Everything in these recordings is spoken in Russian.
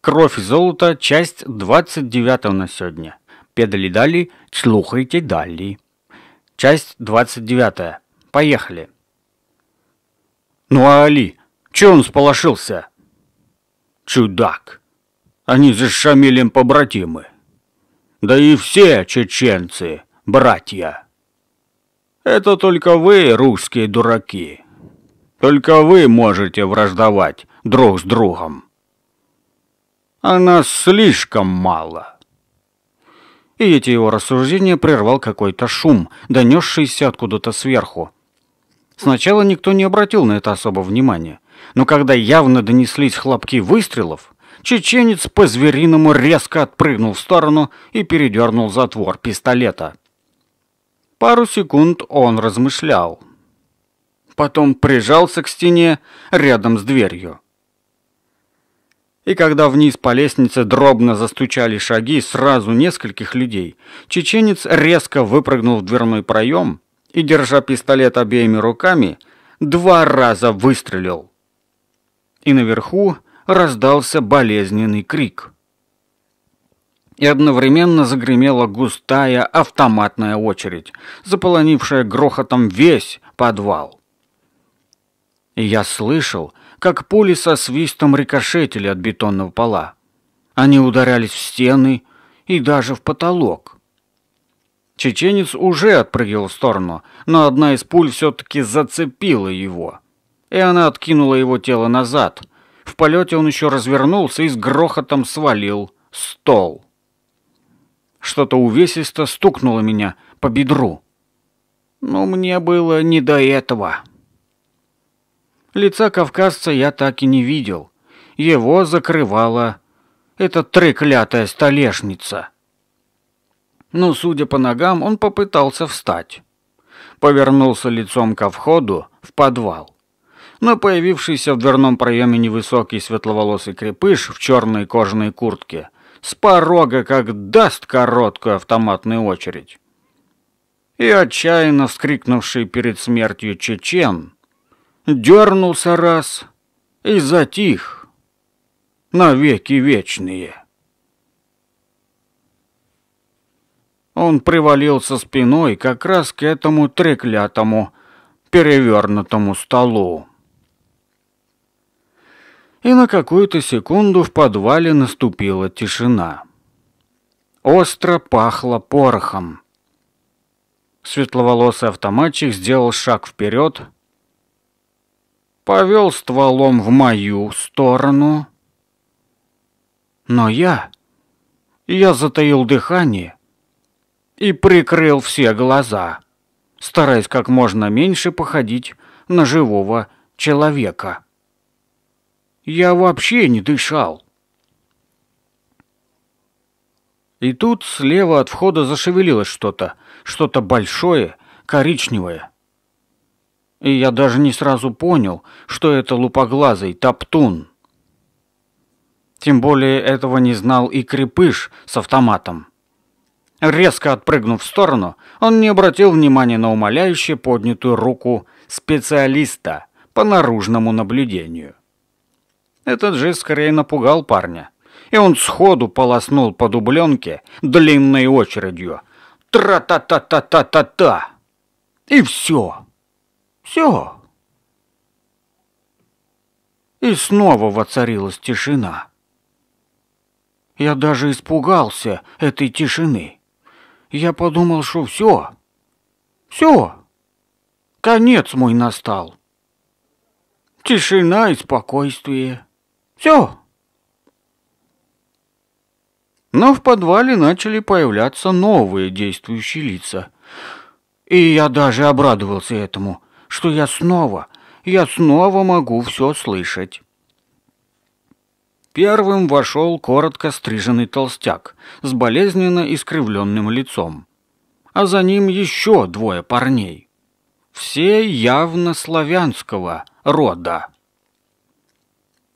Кровь и золото, часть 29 на сьогодні. Педалі далі, слухайте далі. Часть 29. Поехали. Ну а Али, че он сполошился? Чудак. Они за Шамилем побратимы. Да и все чеченцы, братья. Это только вы, русские дураки. Только вы можете враждовать друг с другом. Она слишком мало». И эти его рассуждения прервал какой-то шум, донесшийся откуда-то сверху. Сначала никто не обратил на это особо внимания, но когда явно донеслись хлопки выстрелов, чеченец по-звериному резко отпрыгнул в сторону и передернул затвор пистолета. Пару секунд он размышлял. Потом прижался к стене рядом с дверью. И когда вниз по лестнице дробно застучали шаги сразу нескольких людей, чеченец резко выпрыгнул в дверной проем и, держа пистолет обеими руками, два раза выстрелил. И наверху раздался болезненный крик. И одновременно загремела густая автоматная очередь, заполонившая грохотом весь подвал. И я слышал, как пули со свистом рикошетили от бетонного пола. Они ударялись в стены и даже в потолок. Чеченец уже отпрыгивал в сторону, но одна из пуль все-таки зацепила его. И она откинула его тело назад. В полете он еще развернулся и с грохотом свалил стол. Что-то увесисто стукнуло меня по бедру. Но мне было не до этого. Лица кавказца я так и не видел. Его закрывала эта треклятая столешница. Но, судя по ногам, он попытался встать. Повернулся лицом ко входу в подвал. Но появившийся в дверном проеме невысокий светловолосый крепыш в черной кожаной куртке с порога как даст короткую автоматную очередь. И отчаянно вскрикнувший перед смертью чечен дернулся раз и затих на веки вечные. Он привалился спиной как раз к этому треклятому перевернутому столу. И на какую-то секунду в подвале наступила тишина. Остро пахло порохом. Светловолосый автоматчик сделал шаг вперед, повел стволом в мою сторону. Но я... Я затаил дыхание и прикрыл все глаза, стараясь как можно меньше походить на живого человека. Я вообще не дышал. И тут слева от входа зашевелилось что-то, что-то большое, коричневое и я даже не сразу понял, что это лупоглазый топтун. Тем более этого не знал и крепыш с автоматом. Резко отпрыгнув в сторону, он не обратил внимания на умоляюще поднятую руку специалиста по наружному наблюдению. Этот жест скорее напугал парня, и он сходу полоснул по дубленке длинной очередью. Тра-та-та-та-та-та-та! И все! Все. И снова воцарилась тишина. Я даже испугался этой тишины. Я подумал, что все. Все. Конец мой настал. Тишина и спокойствие. Все. Но в подвале начали появляться новые действующие лица. И я даже обрадовался этому – что я снова, я снова могу все слышать. Первым вошел коротко стриженный толстяк с болезненно искривленным лицом. А за ним еще двое парней. Все явно славянского рода.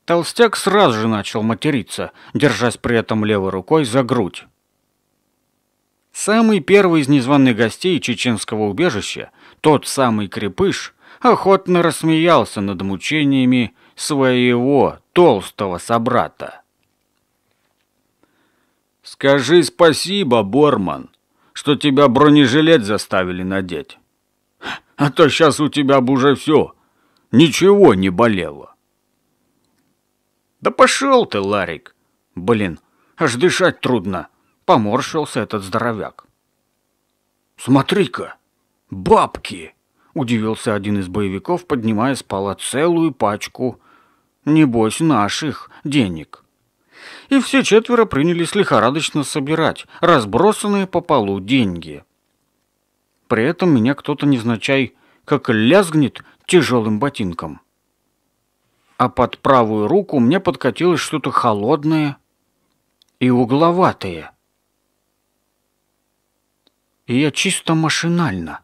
Толстяк сразу же начал материться, держась при этом левой рукой за грудь. Самый первый из незваных гостей чеченского убежища, тот самый крепыш, охотно рассмеялся над мучениями своего толстого собрата. «Скажи спасибо, Борман, что тебя бронежилет заставили надеть. А то сейчас у тебя бы уже все, ничего не болело». «Да пошел ты, Ларик! Блин, аж дышать трудно!» Поморщился этот здоровяк. «Смотри-ка! Бабки!» — удивился один из боевиков, поднимая с пола целую пачку, небось, наших денег. И все четверо принялись лихорадочно собирать разбросанные по полу деньги. При этом меня кто-то невзначай как лязгнет тяжелым ботинком. А под правую руку мне подкатилось что-то холодное и угловатое — и я чисто машинально.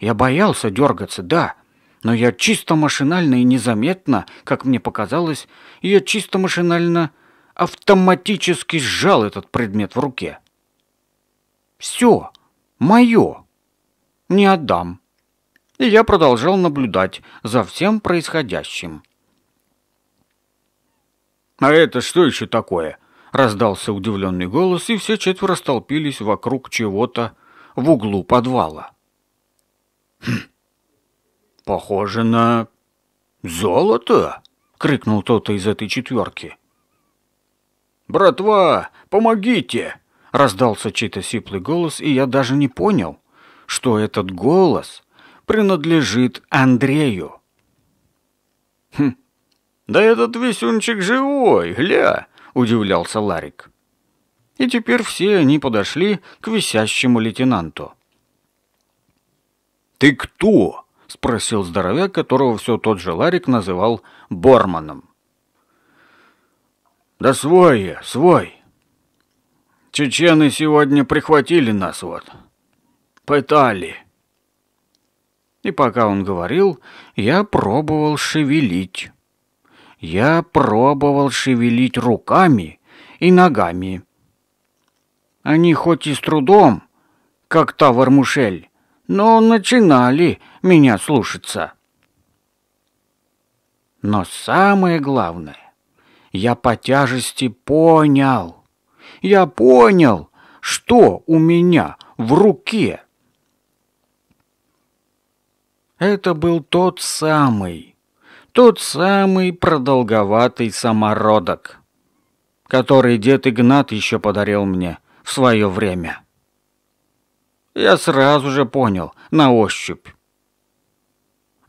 Я боялся дергаться, да, но я чисто машинально и незаметно, как мне показалось, я чисто машинально автоматически сжал этот предмет в руке. Все, мое, не отдам. И я продолжал наблюдать за всем происходящим. «А это что еще такое?» — раздался удивленный голос, и все четверо столпились вокруг чего-то, в углу подвала. «Хм, похоже на золото!» — крикнул кто-то из этой четверки. «Братва, помогите!» — раздался чей-то сиплый голос, и я даже не понял, что этот голос принадлежит Андрею. «Хм, да этот висюнчик живой, гля!» — удивлялся Ларик и теперь все они подошли к висящему лейтенанту. «Ты кто?» — спросил здоровяк, которого все тот же Ларик называл Борманом. «Да свой я, свой. Чечены сегодня прихватили нас вот. Пытали». И пока он говорил, я пробовал шевелить. Я пробовал шевелить руками и ногами. Они хоть и с трудом, как та вармушель, но начинали меня слушаться. Но самое главное, я по тяжести понял. Я понял, что у меня в руке. Это был тот самый, тот самый продолговатый самородок, который дед Игнат еще подарил мне – в свое время. Я сразу же понял, на ощупь.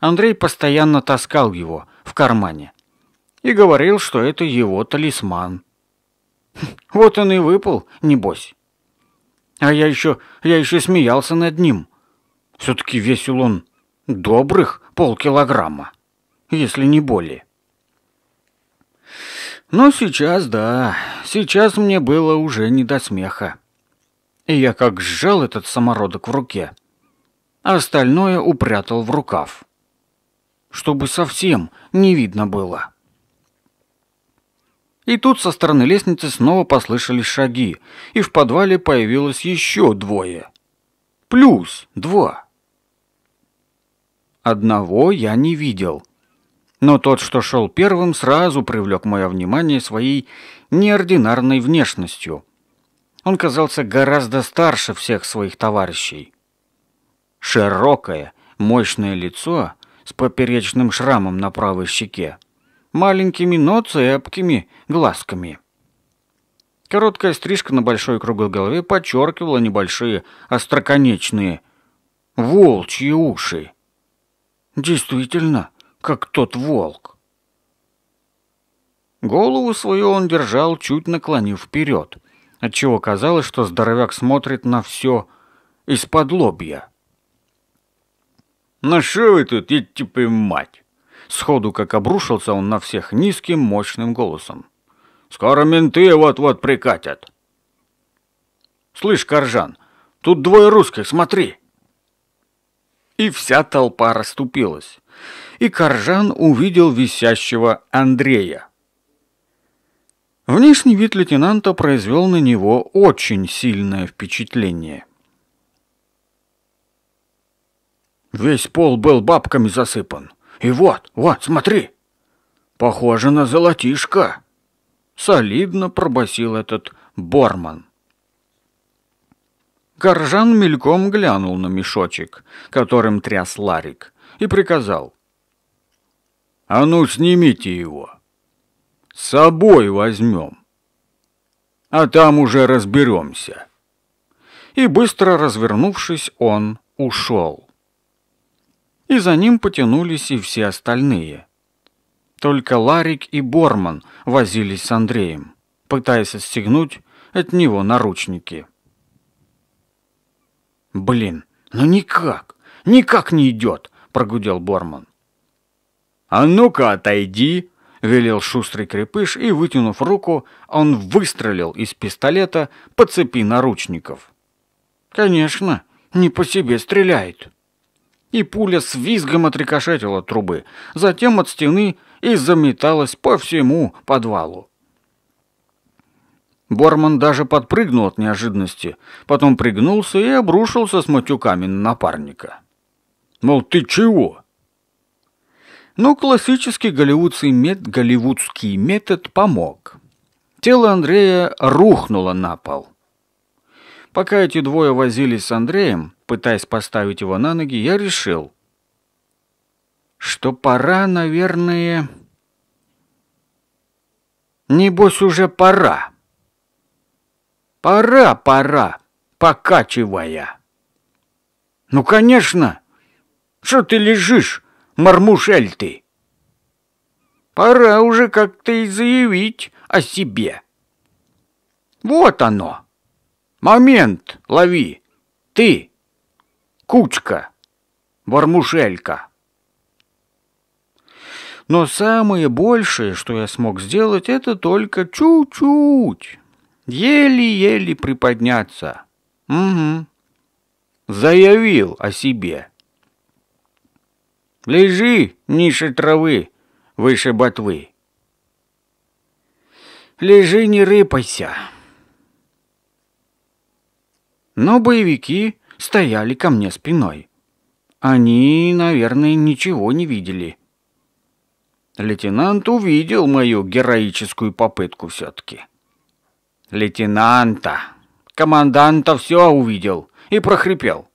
Андрей постоянно таскал его в кармане и говорил, что это его талисман. Вот он и выпал, небось. А я еще, я еще смеялся над ним. Все-таки весил он добрых полкилограмма, если не более. Но ну, сейчас да. Сейчас мне было уже не до смеха. И я как сжал этот самородок в руке. А остальное упрятал в рукав. Чтобы совсем не видно было. И тут со стороны лестницы снова послышались шаги, и в подвале появилось еще двое. Плюс два. Одного я не видел — но тот, что шел первым, сразу привлек мое внимание своей неординарной внешностью. Он казался гораздо старше всех своих товарищей. Широкое, мощное лицо с поперечным шрамом на правой щеке, маленькими, но цепкими глазками. Короткая стрижка на большой круглой голове подчеркивала небольшие остроконечные волчьи уши. Действительно, как тот волк. Голову свою он держал, чуть наклонив вперед, отчего казалось, что здоровяк смотрит на все из-под лобья. «На шо вы тут, идти типа, мать!» Сходу, как обрушился он на всех низким, мощным голосом. «Скоро менты вот-вот прикатят!» «Слышь, Коржан, тут двое русских, смотри!» И вся толпа расступилась и Коржан увидел висящего Андрея. Внешний вид лейтенанта произвел на него очень сильное впечатление. Весь пол был бабками засыпан. И вот, вот, смотри. Похоже на золотишко. Солидно пробасил этот Борман. Горжан мельком глянул на мешочек, которым тряс Ларик, и приказал. А ну, снимите его. С собой возьмем. А там уже разберемся. И быстро развернувшись, он ушел. И за ним потянулись и все остальные. Только Ларик и Борман возились с Андреем, пытаясь отстегнуть от него наручники. «Блин, ну никак, никак не идет!» – прогудел Борман. «А ну-ка, отойди!» – велел шустрый крепыш, и, вытянув руку, он выстрелил из пистолета по цепи наручников. «Конечно, не по себе стреляет!» И пуля с визгом отрикошетила трубы, затем от стены и заметалась по всему подвалу. Борман даже подпрыгнул от неожиданности, потом пригнулся и обрушился с матюками на напарника. «Мол, ты чего? Но ну, классический голливудский, мет, голливудский метод помог. Тело Андрея рухнуло на пол. Пока эти двое возились с Андреем, пытаясь поставить его на ноги, я решил, что пора, наверное... Небось, уже пора. Пора, пора, покачивая. Ну, конечно. Что ты лежишь? мармушель ты! Пора уже как-то и заявить о себе. Вот оно. Момент лови. Ты, кучка, вармушелька. Но самое большее, что я смог сделать, это только чуть-чуть. Еле-еле приподняться. Угу. Заявил о себе. Лежи ниже травы, выше ботвы. Лежи, не рыпайся. Но боевики стояли ко мне спиной. Они, наверное, ничего не видели. Лейтенант увидел мою героическую попытку все-таки. Лейтенанта, команданта все увидел и прохрипел.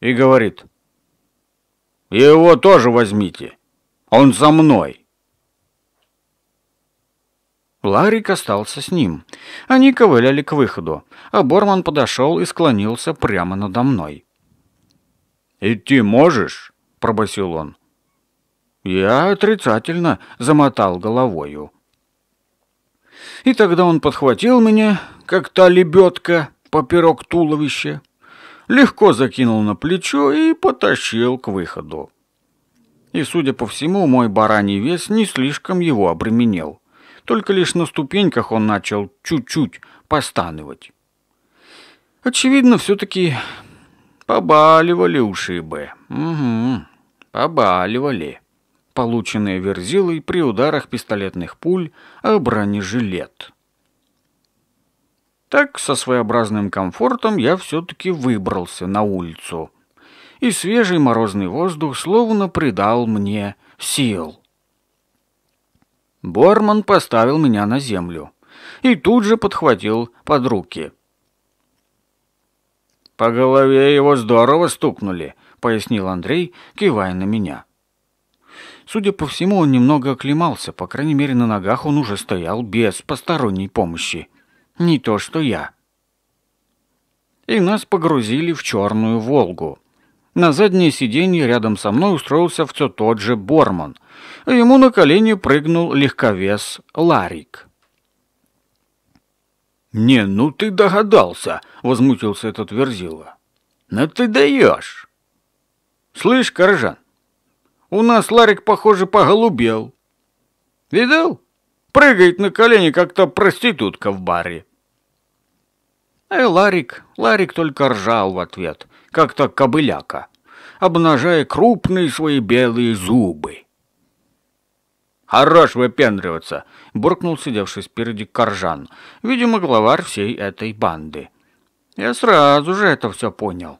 И говорит, его тоже возьмите. Он за мной. Ларик остался с ним. Они ковыляли к выходу, а Борман подошел и склонился прямо надо мной. «Идти можешь?» – пробасил он. Я отрицательно замотал головою. И тогда он подхватил меня, как та лебедка, поперек туловища, легко закинул на плечо и потащил к выходу. И, судя по всему, мой бараний вес не слишком его обременел. Только лишь на ступеньках он начал чуть-чуть постанывать. Очевидно, все-таки побаливали ушибы. Угу, побаливали. Полученные верзилой при ударах пистолетных пуль о бронежилет. Так, со своеобразным комфортом я все-таки выбрался на улицу. И свежий морозный воздух словно придал мне сил. Борман поставил меня на землю и тут же подхватил под руки. «По голове его здорово стукнули», — пояснил Андрей, кивая на меня. Судя по всему, он немного оклемался, по крайней мере, на ногах он уже стоял без посторонней помощи не то что я. И нас погрузили в черную «Волгу». На заднее сиденье рядом со мной устроился все тот же Борман. А ему на колени прыгнул легковес Ларик. «Не, ну ты догадался!» — возмутился этот Верзила. «Но «Ну ты даешь!» «Слышь, Коржан, у нас Ларик, похоже, поголубел. Видал? Прыгает на колени как-то проститутка в баре. А Ларик, Ларик только ржал в ответ, как-то кобыляка, обнажая крупные свои белые зубы. «Хорош выпендриваться!» — буркнул сидевший спереди Коржан, видимо, главарь всей этой банды. Я сразу же это все понял.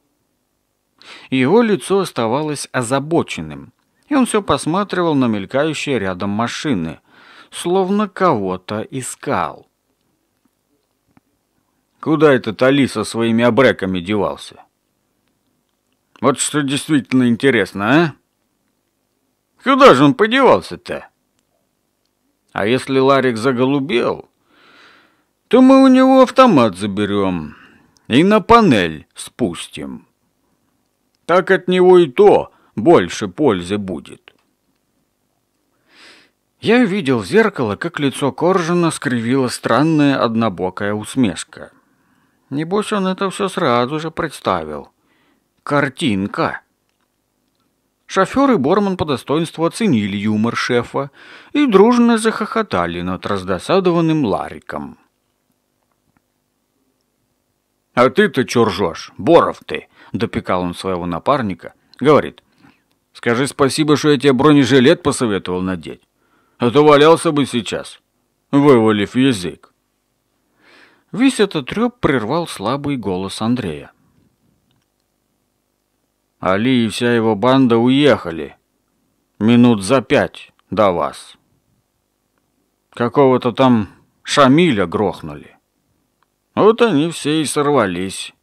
Его лицо оставалось озабоченным, и он все посматривал на мелькающие рядом машины, словно кого-то искал. Куда этот Али со своими обреками девался? Вот что действительно интересно, а? Куда же он подевался-то? А если Ларик заголубел, то мы у него автомат заберем и на панель спустим. Так от него и то больше пользы будет. Я увидел в зеркало, как лицо Коржина скривила странная однобокая усмешка. Небось, он это все сразу же представил. Картинка. Шофер и Борман по достоинству оценили юмор шефа и дружно захохотали над раздосадованным Лариком. «А ты-то чё ржёшь? Боров ты!» – допекал он своего напарника. Говорит, «Скажи спасибо, что я тебе бронежилет посоветовал надеть, а то валялся бы сейчас, вывалив язык». Весь этот треп прервал слабый голос Андрея. Али и вся его банда уехали. Минут за пять до вас. Какого-то там Шамиля грохнули. Вот они все и сорвались.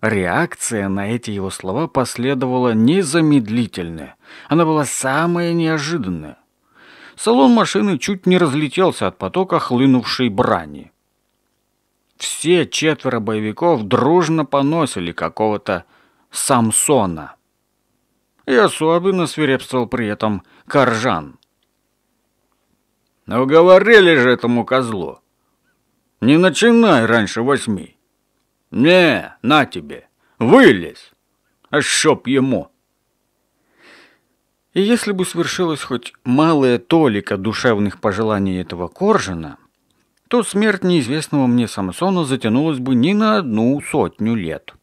Реакция на эти его слова последовала незамедлительная. Она была самая неожиданная салон машины чуть не разлетелся от потока хлынувшей брани. Все четверо боевиков дружно поносили какого-то Самсона. И особенно свирепствовал при этом Коржан. Но «Ну, говорили же этому козлу. Не начинай раньше восьми. Не, на тебе, вылез, А чтоб ему. И если бы свершилась хоть малое толика душевных пожеланий этого Коржина, то смерть неизвестного мне Самсона затянулась бы не на одну сотню лет.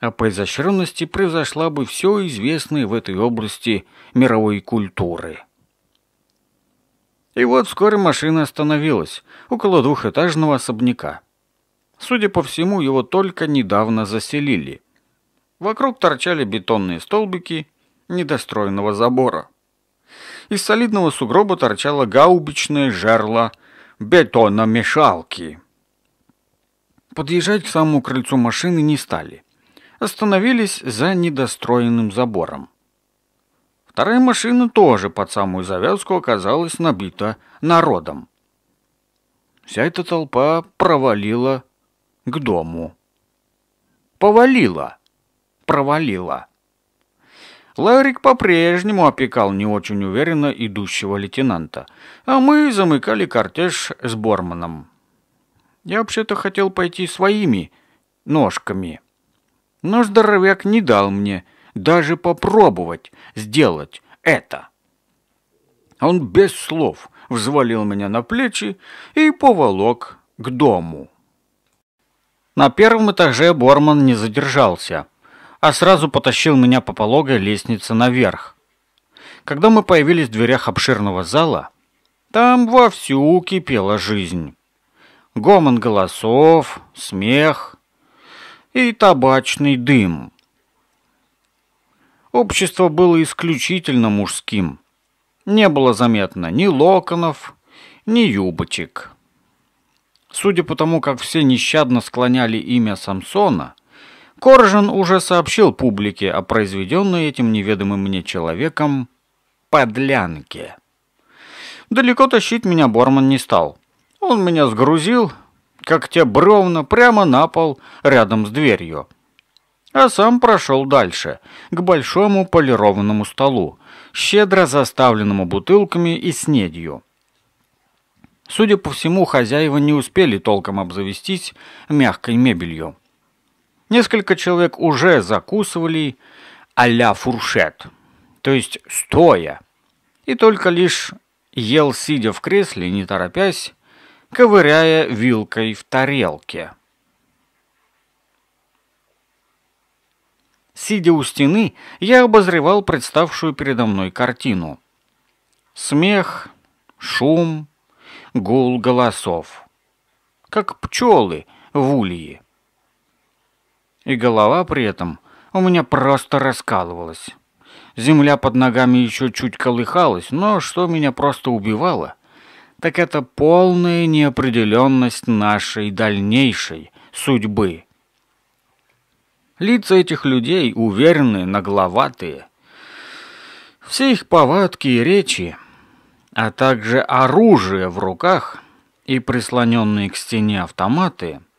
А по изощренности произошла бы все известное в этой области мировой культуры. И вот вскоре машина остановилась около двухэтажного особняка. Судя по всему, его только недавно заселили. Вокруг торчали бетонные столбики – недостроенного забора. Из солидного сугроба торчало гаубичное жерло бетономешалки. Подъезжать к самому крыльцу машины не стали. Остановились за недостроенным забором. Вторая машина тоже под самую завязку оказалась набита народом. Вся эта толпа провалила к дому. Повалила. Провалила. Ларик по-прежнему опекал не очень уверенно идущего лейтенанта, а мы замыкали кортеж с Борманом. Я вообще-то хотел пойти своими ножками, но здоровяк не дал мне даже попробовать сделать это. Он без слов взвалил меня на плечи и поволок к дому. На первом этаже Борман не задержался – а сразу потащил меня по пологой лестнице наверх. Когда мы появились в дверях обширного зала, там вовсю кипела жизнь. Гомон голосов, смех и табачный дым. Общество было исключительно мужским. Не было заметно ни локонов, ни юбочек. Судя по тому, как все нещадно склоняли имя Самсона, Коржин уже сообщил публике о произведенной этим неведомым мне человеком подлянке. Далеко тащить меня Борман не стал. Он меня сгрузил, как те бревна, прямо на пол, рядом с дверью. А сам прошел дальше, к большому полированному столу, щедро заставленному бутылками и снедью. Судя по всему, хозяева не успели толком обзавестись мягкой мебелью. Несколько человек уже закусывали а-ля фуршет, то есть стоя, и только лишь ел, сидя в кресле, не торопясь, ковыряя вилкой в тарелке. Сидя у стены, я обозревал представшую передо мной картину. Смех, шум, гул голосов. Как пчелы в улье. И голова при этом у меня просто раскалывалась. Земля под ногами еще чуть колыхалась, но что меня просто убивало, так это полная неопределенность нашей дальнейшей судьбы. Лица этих людей уверенные, нагловатые. Все их повадки и речи, а также оружие в руках и прислоненные к стене автоматы –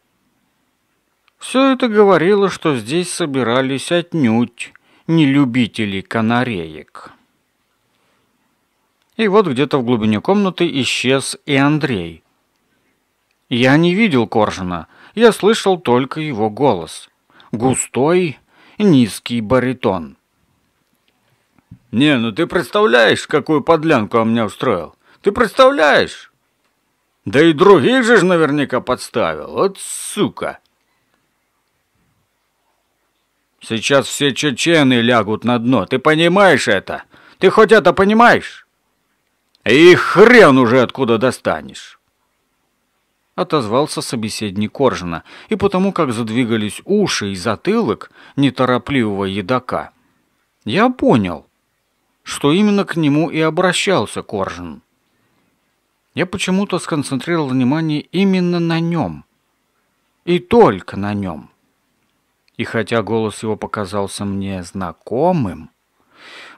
все это говорило, что здесь собирались отнюдь не любители канареек. И вот где-то в глубине комнаты исчез и Андрей. Я не видел Коржина, я слышал только его голос. Густой, низкий баритон. «Не, ну ты представляешь, какую подлянку он мне устроил? Ты представляешь?» «Да и других же ж наверняка подставил, вот сука!» Сейчас все чечены лягут на дно. Ты понимаешь это? Ты хоть это понимаешь? И хрен уже откуда достанешь!» Отозвался собеседник Коржина, и потому как задвигались уши и затылок неторопливого едока, я понял, что именно к нему и обращался Коржин. Я почему-то сконцентрировал внимание именно на нем. И только на нем. И хотя голос его показался мне знакомым,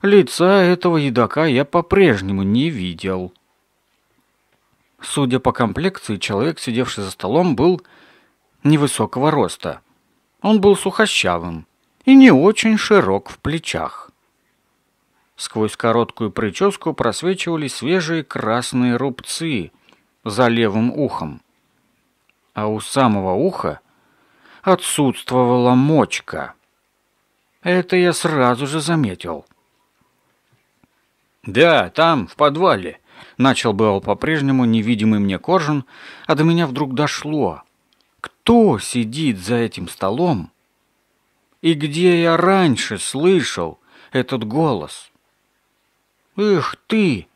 лица этого едока я по-прежнему не видел. Судя по комплекции, человек, сидевший за столом, был невысокого роста. Он был сухощавым и не очень широк в плечах. Сквозь короткую прическу просвечивали свежие красные рубцы за левым ухом. А у самого уха отсутствовала мочка. Это я сразу же заметил. «Да, там, в подвале», — начал был по-прежнему невидимый мне Коржин, а до меня вдруг дошло. «Кто сидит за этим столом? И где я раньше слышал этот голос?» «Эх ты,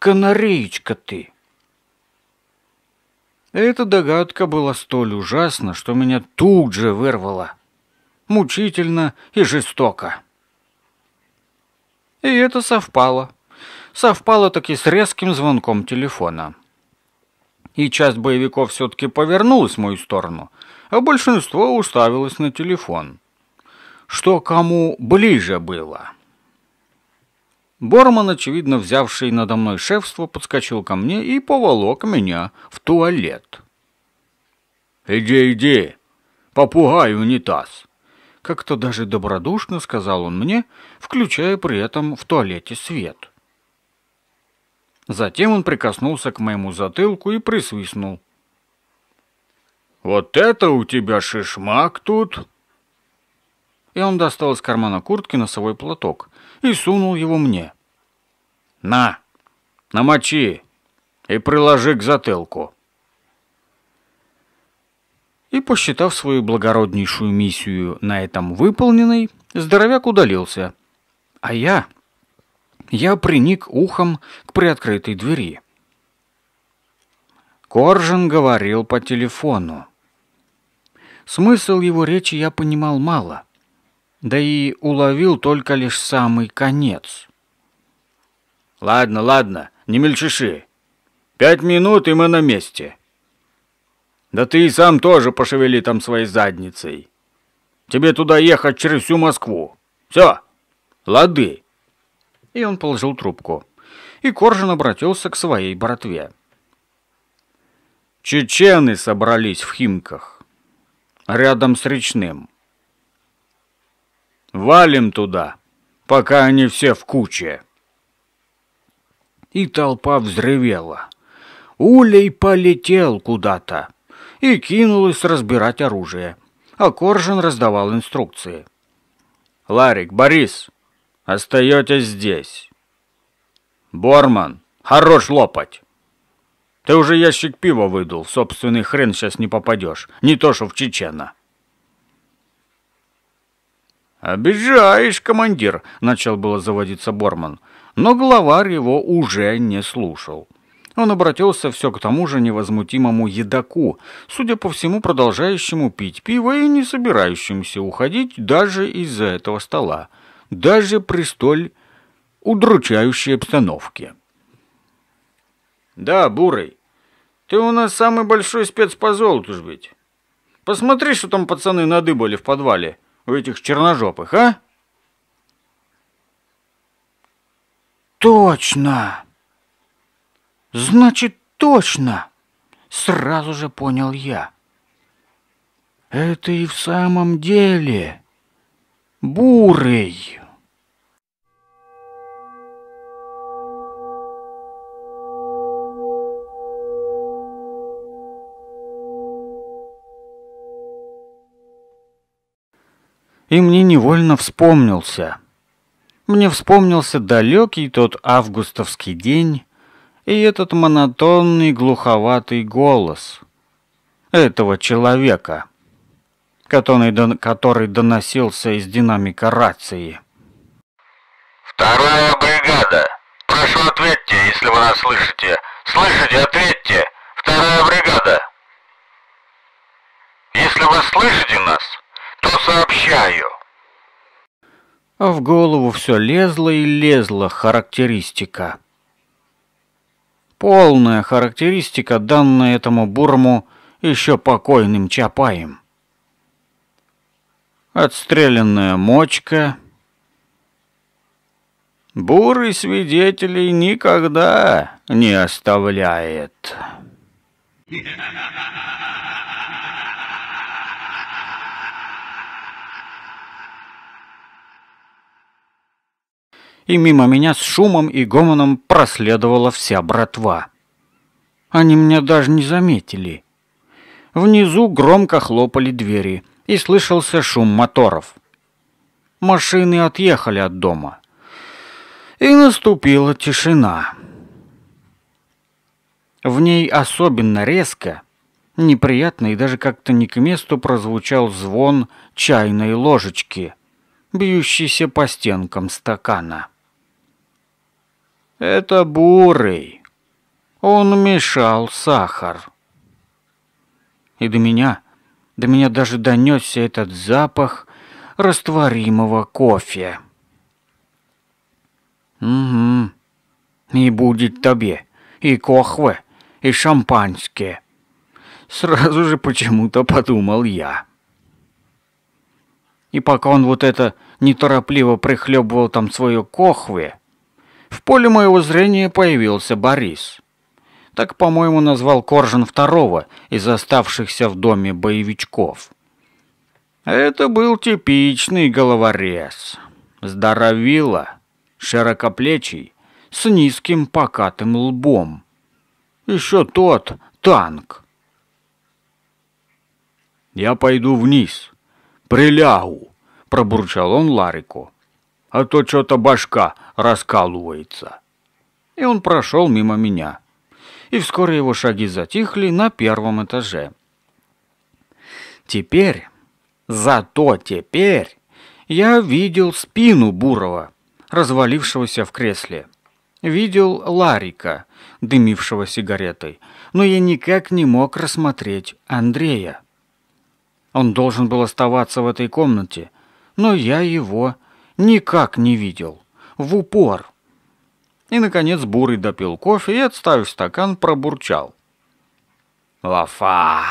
канареечка ты!» Эта догадка была столь ужасна, что меня тут же вырвало. Мучительно и жестоко. И это совпало. Совпало таки с резким звонком телефона. И часть боевиков все-таки повернулась в мою сторону, а большинство уставилось на телефон. Что кому ближе было. Борман, очевидно взявший надо мной шефство, подскочил ко мне и поволок меня в туалет. «Иди, иди, попугай унитаз!» Как-то даже добродушно сказал он мне, включая при этом в туалете свет. Затем он прикоснулся к моему затылку и присвистнул. «Вот это у тебя шишмак тут!» И он достал из кармана куртки носовой платок, и сунул его мне. «На, намочи и приложи к затылку». И, посчитав свою благороднейшую миссию на этом выполненной, здоровяк удалился. А я... Я приник ухом к приоткрытой двери. Коржин говорил по телефону. Смысл его речи я понимал мало — да и уловил только лишь самый конец. «Ладно, ладно, не мельчиши. Пять минут, и мы на месте. Да ты и сам тоже пошевели там своей задницей. Тебе туда ехать через всю Москву. Все, лады!» И он положил трубку. И Коржин обратился к своей братве. Чечены собрались в Химках, рядом с речным. Валим туда, пока они все в куче. И толпа взревела. Улей полетел куда-то и кинулась разбирать оружие, а Коржин раздавал инструкции. «Ларик, Борис, остаетесь здесь. Борман, хорош лопать. Ты уже ящик пива выдал, собственный хрен сейчас не попадешь, не то что в Чечена». «Обижаешь, командир!» – начал было заводиться Борман. Но главарь его уже не слушал. Он обратился все к тому же невозмутимому едаку, судя по всему, продолжающему пить пиво и не собирающимся уходить даже из-за этого стола, даже при столь удручающей обстановке. «Да, Бурый, ты у нас самый большой спец по золоту ж ведь. Посмотри, что там пацаны надыбали в подвале», у этих черножопых, а? Точно! Значит, точно! Сразу же понял я. Это и в самом деле бурый. и мне невольно вспомнился. Мне вспомнился далекий тот августовский день и этот монотонный глуховатый голос этого человека, который, который доносился из динамика рации. «Вторая бригада! Прошу, ответьте, если вы нас слышите! Слышите, ответьте! Вторая бригада!» «Если вы слышите нас, то сообщаю. А в голову все лезло и лезло характеристика. Полная характеристика, данная этому бурму еще покойным Чапаем. Отстрелянная мочка. Бурый свидетелей никогда не оставляет. Yeah. и мимо меня с шумом и гомоном проследовала вся братва. Они меня даже не заметили. Внизу громко хлопали двери, и слышался шум моторов. Машины отъехали от дома. И наступила тишина. В ней особенно резко, неприятно и даже как-то не к месту прозвучал звон чайной ложечки, бьющейся по стенкам стакана. Это бурый. Он мешал сахар. И до меня, до меня даже донесся этот запах растворимого кофе. Угу. И будет тебе и кохве, и шампанское. Сразу же почему-то подумал я. И пока он вот это неторопливо прихлебывал там свое кохве, в поле моего зрения появился Борис. Так, по-моему, назвал Коржин второго из оставшихся в доме боевичков. Это был типичный головорез. Здоровило, широкоплечий, с низким покатым лбом. Еще тот танк. «Я пойду вниз. Прилягу», — пробурчал он Ларику а то что-то башка раскалывается». И он прошел мимо меня. И вскоре его шаги затихли на первом этаже. Теперь, зато теперь, я видел спину Бурова, развалившегося в кресле. Видел Ларика, дымившего сигаретой, но я никак не мог рассмотреть Андрея. Он должен был оставаться в этой комнате, но я его Никак не видел. В упор. И, наконец, Бурый допил кофе и, отставив стакан, пробурчал. «Лафа!»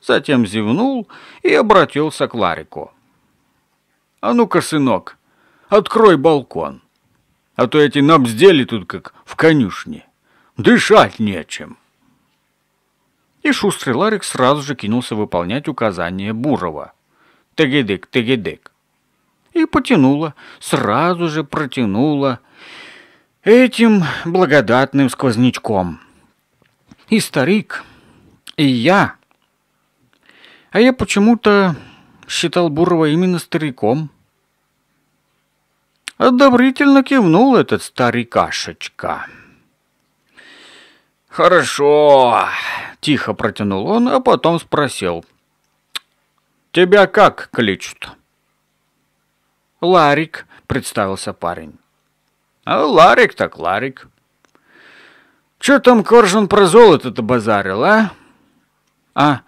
Затем зевнул и обратился к Ларику. «А ну-ка, сынок, открой балкон, а то эти набздели тут как в конюшне. Дышать нечем!» И шустрый Ларик сразу же кинулся выполнять указания Бурова. «Тегедык, тегедык!» и потянула, сразу же протянула этим благодатным сквознячком. И старик, и я. А я почему-то считал Бурова именно стариком. Одобрительно кивнул этот старикашечка. «Хорошо», — тихо протянул он, а потом спросил. «Тебя как кличут?» Ларик», — представился парень. А Ларик так Ларик». «Чё там Коржин про золото-то базарил, а?» «А,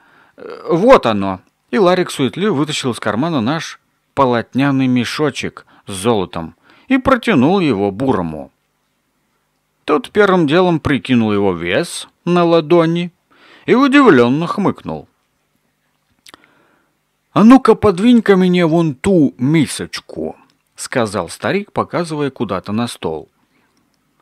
вот оно!» И Ларик суетливо вытащил из кармана наш полотняный мешочек с золотом и протянул его бурому. Тот первым делом прикинул его вес на ладони и удивленно хмыкнул. «А ну-ка, подвинь-ка мне вон ту мисочку», — сказал старик, показывая куда-то на стол.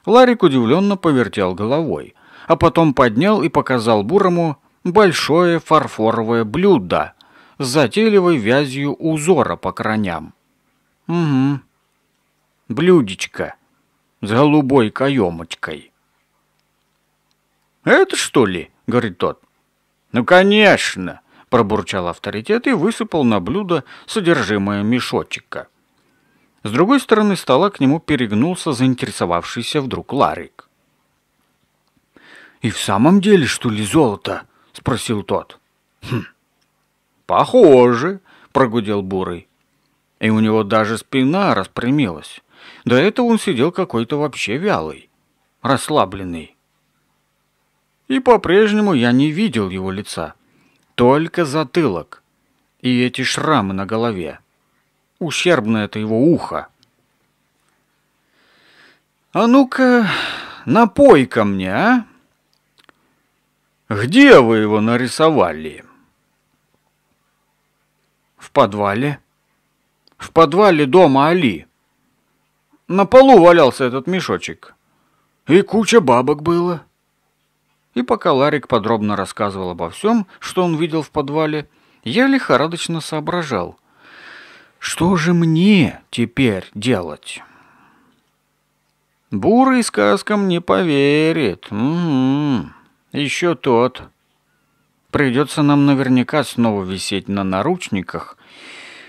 Ларик удивленно повертел головой, а потом поднял и показал Бурому большое фарфоровое блюдо с затейливой вязью узора по краням. «Угу. Блюдечко с голубой каемочкой». «Это что ли?» — говорит тот. «Ну, конечно!» пробурчал авторитет и высыпал на блюдо содержимое мешочка. С другой стороны стола к нему перегнулся заинтересовавшийся вдруг Ларик. «И в самом деле, что ли, золото?» — спросил тот. «Хм, похоже», — прогудел Бурый. И у него даже спина распрямилась. До этого он сидел какой-то вообще вялый, расслабленный. И по-прежнему я не видел его лица. Только затылок. И эти шрамы на голове. Ущербно это его ухо. «А ну-ка, напой ко мне, а!» «Где вы его нарисовали?» «В подвале». «В подвале дома Али». «На полу валялся этот мешочек. И куча бабок было». И пока Ларик подробно рассказывал обо всем, что он видел в подвале, я лихорадочно соображал. Что же мне теперь делать? Бурый сказкам не поверит. Угу. М-м-м. Еще тот. Придется нам наверняка снова висеть на наручниках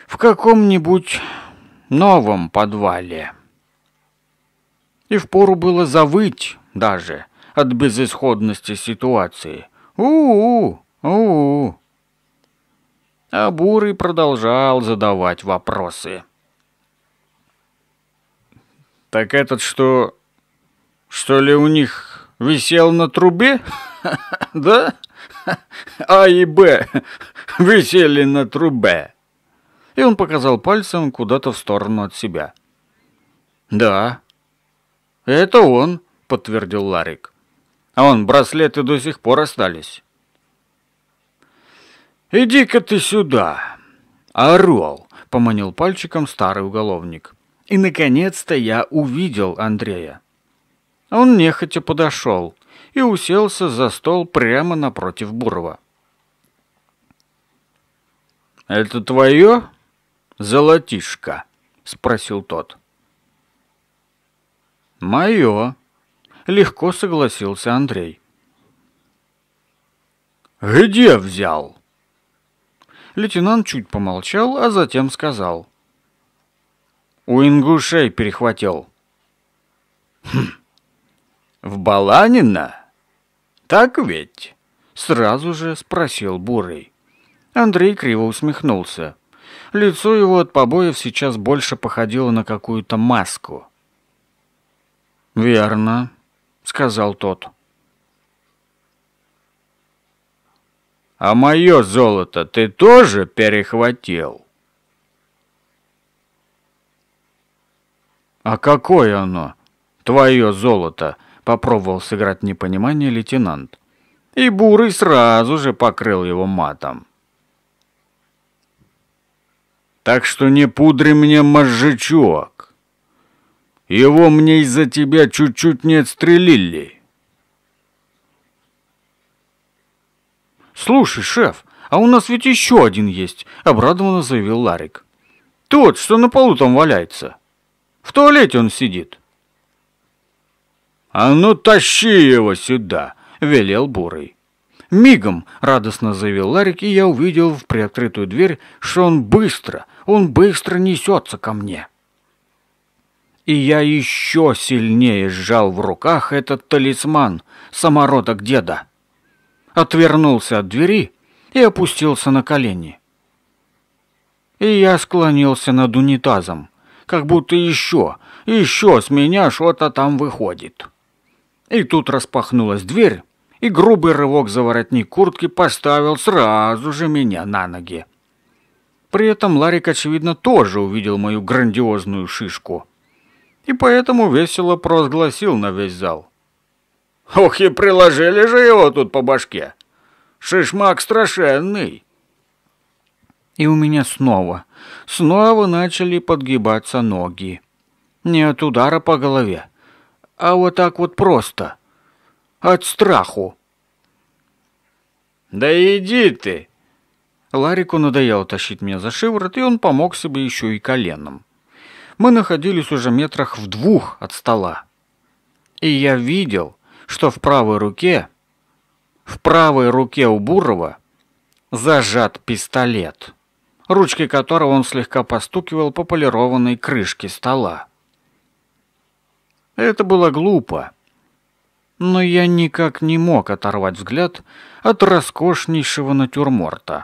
в каком-нибудь новом подвале. И впору было завыть даже — от безысходности ситуации. У-у-у, у-у. А Бурый продолжал задавать вопросы. Так этот что, что ли у них висел на трубе? Да? А и Б висели на трубе. И он показал пальцем куда-то в сторону от себя. Да, это он, подтвердил Ларик. А он браслеты до сих пор остались. «Иди-ка ты сюда!» «Орел!» — поманил пальчиком старый уголовник. И, наконец-то, я увидел Андрея. Он нехотя подошел и уселся за стол прямо напротив Бурова. «Это твое золотишко?» — спросил тот. «Мое», легко согласился Андрей. «Где взял?» Лейтенант чуть помолчал, а затем сказал. «У ингушей перехватил». «Хм, в Баланина? Так ведь?» Сразу же спросил Бурый. Андрей криво усмехнулся. Лицо его от побоев сейчас больше походило на какую-то маску. «Верно», сказал тот. А мое золото ты тоже перехватил? А какое оно? Твое золото, попробовал сыграть непонимание лейтенант. И Бурый сразу же покрыл его матом. Так что не пудри мне мозжечок. Его мне из-за тебя чуть-чуть не отстрелили. Слушай, шеф, а у нас ведь еще один есть, обрадованно заявил Ларик. Тот, что на полу там валяется. В туалете он сидит. А ну тащи его сюда, велел Бурый. «Мигом!» – радостно заявил Ларик, и я увидел в приоткрытую дверь, что он быстро, он быстро несется ко мне. И я еще сильнее сжал в руках этот талисман, самородок деда. Отвернулся от двери и опустился на колени. И я склонился над унитазом, как будто еще, еще с меня что-то там выходит. И тут распахнулась дверь, и грубый рывок за воротник куртки поставил сразу же меня на ноги. При этом Ларик, очевидно, тоже увидел мою грандиозную шишку – и поэтому весело провозгласил на весь зал. «Ох и приложили же его тут по башке! Шишмак страшенный!» И у меня снова, снова начали подгибаться ноги. Не от удара по голове, а вот так вот просто. От страху. «Да иди ты!» Ларику надоело тащить меня за шиворот, и он помог себе еще и коленом мы находились уже метрах в двух от стола. И я видел, что в правой руке, в правой руке у Бурова зажат пистолет, ручкой которого он слегка постукивал по полированной крышке стола. Это было глупо, но я никак не мог оторвать взгляд от роскошнейшего натюрморта,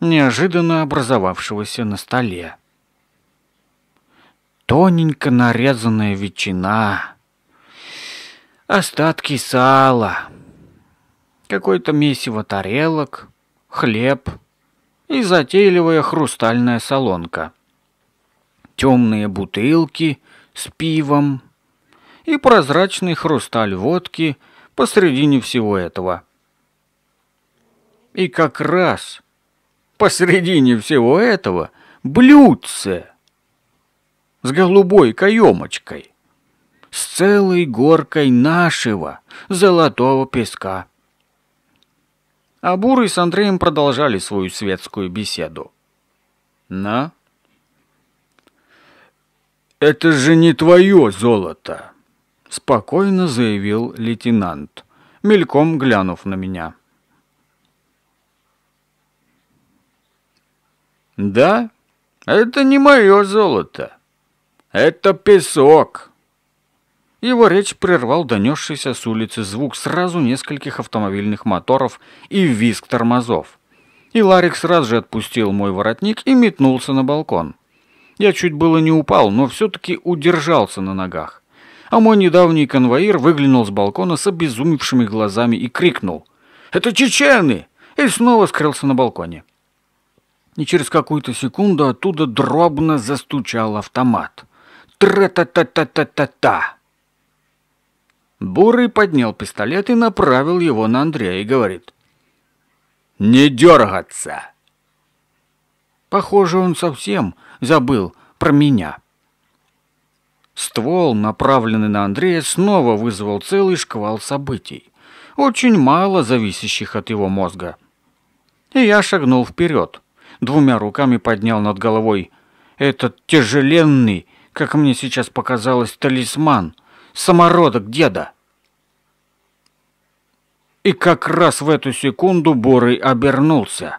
неожиданно образовавшегося на столе тоненько нарезанная ветчина, остатки сала, какое-то месиво тарелок, хлеб и затейливая хрустальная солонка, темные бутылки с пивом и прозрачный хрусталь водки посредине всего этого. И как раз посредине всего этого блюдце — с голубой каемочкой, с целой горкой нашего золотого песка. А Бурый с Андреем продолжали свою светскую беседу. «На?» «Это же не твое золото!» — спокойно заявил лейтенант, мельком глянув на меня. «Да, это не мое золото. Это песок!» Его речь прервал донесшийся с улицы звук сразу нескольких автомобильных моторов и визг тормозов. И Ларик сразу же отпустил мой воротник и метнулся на балкон. Я чуть было не упал, но все-таки удержался на ногах. А мой недавний конвоир выглянул с балкона с обезумевшими глазами и крикнул «Это чечены!» и снова скрылся на балконе. И через какую-то секунду оттуда дробно застучал автомат – Тра-та-та-та-та-та-та. Бурый поднял пистолет и направил его на Андрея и говорит. «Не дергаться!» Похоже, он совсем забыл про меня. Ствол, направленный на Андрея, снова вызвал целый шквал событий, очень мало зависящих от его мозга. И я шагнул вперед, двумя руками поднял над головой этот тяжеленный как мне сейчас показалось, талисман, самородок деда. И как раз в эту секунду Борый обернулся.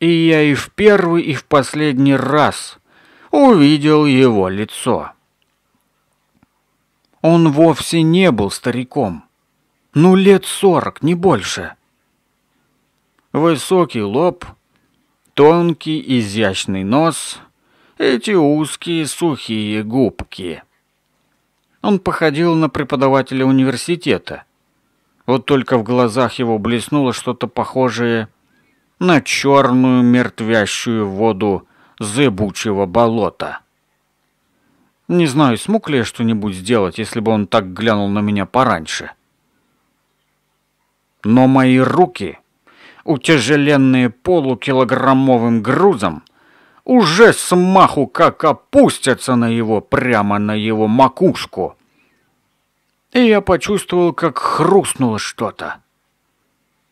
И я и в первый, и в последний раз увидел его лицо. Он вовсе не был стариком. Ну, лет сорок, не больше. Высокий лоб, тонкий изящный нос — эти узкие сухие губки. Он походил на преподавателя университета. Вот только в глазах его блеснуло что-то похожее на черную мертвящую воду зыбучего болота. Не знаю, смог ли я что-нибудь сделать, если бы он так глянул на меня пораньше. Но мои руки, утяжеленные полукилограммовым грузом, — уже смаху как опустятся на его, прямо на его макушку. И я почувствовал, как хрустнуло что-то.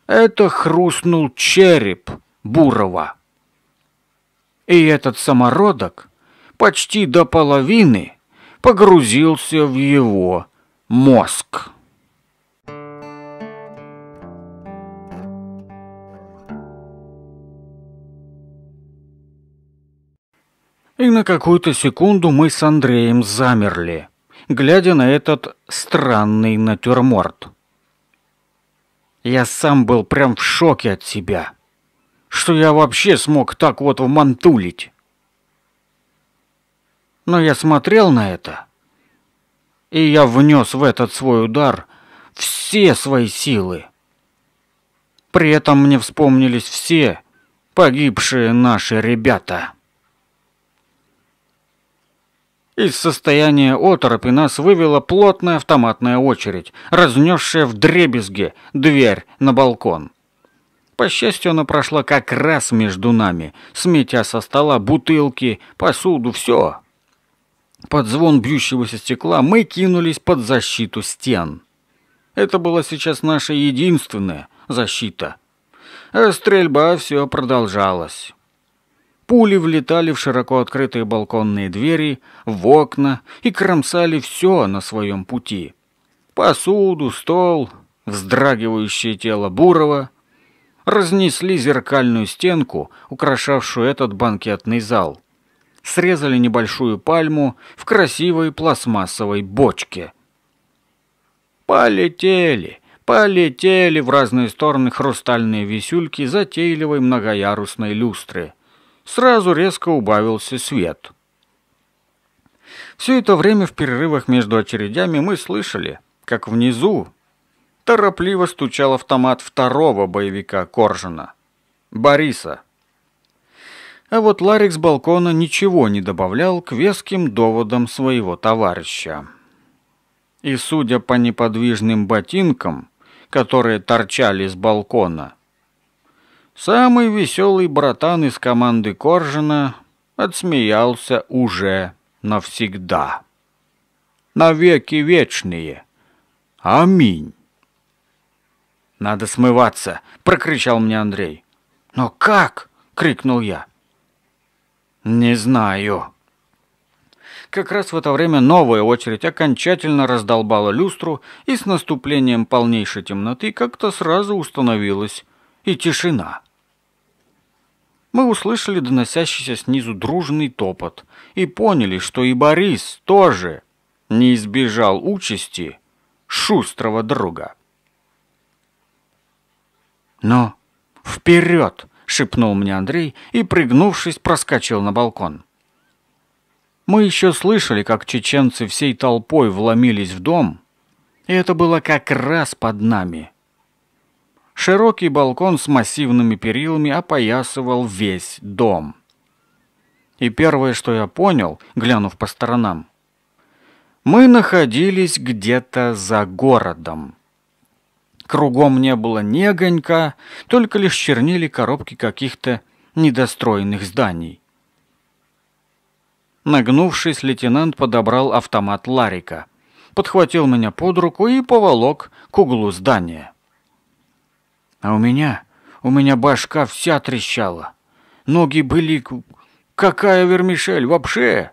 Это хрустнул череп Бурова. И этот самородок почти до половины погрузился в его мозг. И на какую-то секунду мы с Андреем замерли, глядя на этот странный натюрморт. Я сам был прям в шоке от себя, что я вообще смог так вот вмантулить. Но я смотрел на это, и я внес в этот свой удар все свои силы. При этом мне вспомнились все погибшие наши ребята. Из состояния оторопи нас вывела плотная автоматная очередь, разнесшая в дребезге дверь на балкон. По счастью, она прошла как раз между нами, сметя со стола бутылки, посуду, все. Под звон бьющегося стекла мы кинулись под защиту стен. Это была сейчас наша единственная защита. А стрельба все продолжалась. Пули влетали в широко открытые балконные двери, в окна и кромсали все на своем пути. Посуду, стол, вздрагивающее тело Бурова. Разнесли зеркальную стенку, украшавшую этот банкетный зал. Срезали небольшую пальму в красивой пластмассовой бочке. Полетели, полетели в разные стороны хрустальные висюльки затейливой многоярусной люстры – сразу резко убавился свет. Все это время в перерывах между очередями мы слышали, как внизу торопливо стучал автомат второго боевика Коржина, Бориса. А вот Ларик с балкона ничего не добавлял к веским доводам своего товарища. И судя по неподвижным ботинкам, которые торчали с балкона, Самый веселый братан из команды Коржина отсмеялся уже навсегда. Навеки вечные. Аминь. «Надо смываться!» — прокричал мне Андрей. «Но как?» — крикнул я. «Не знаю». Как раз в это время новая очередь окончательно раздолбала люстру и с наступлением полнейшей темноты как-то сразу установилась и тишина. Мы услышали доносящийся снизу дружный топот и поняли, что и Борис тоже не избежал участи шустрого друга. Но «Ну, вперед!» — шепнул мне Андрей и, прыгнувшись, проскочил на балкон. Мы еще слышали, как чеченцы всей толпой вломились в дом, и это было как раз под нами. Широкий балкон с массивными перилами опоясывал весь дом. И первое, что я понял, глянув по сторонам, мы находились где-то за городом. Кругом не было ни огонька, только лишь чернили коробки каких-то недостроенных зданий. Нагнувшись, лейтенант подобрал автомат Ларика, подхватил меня под руку и поволок к углу здания. А у меня, у меня башка вся трещала. Ноги были... Какая вермишель вообще?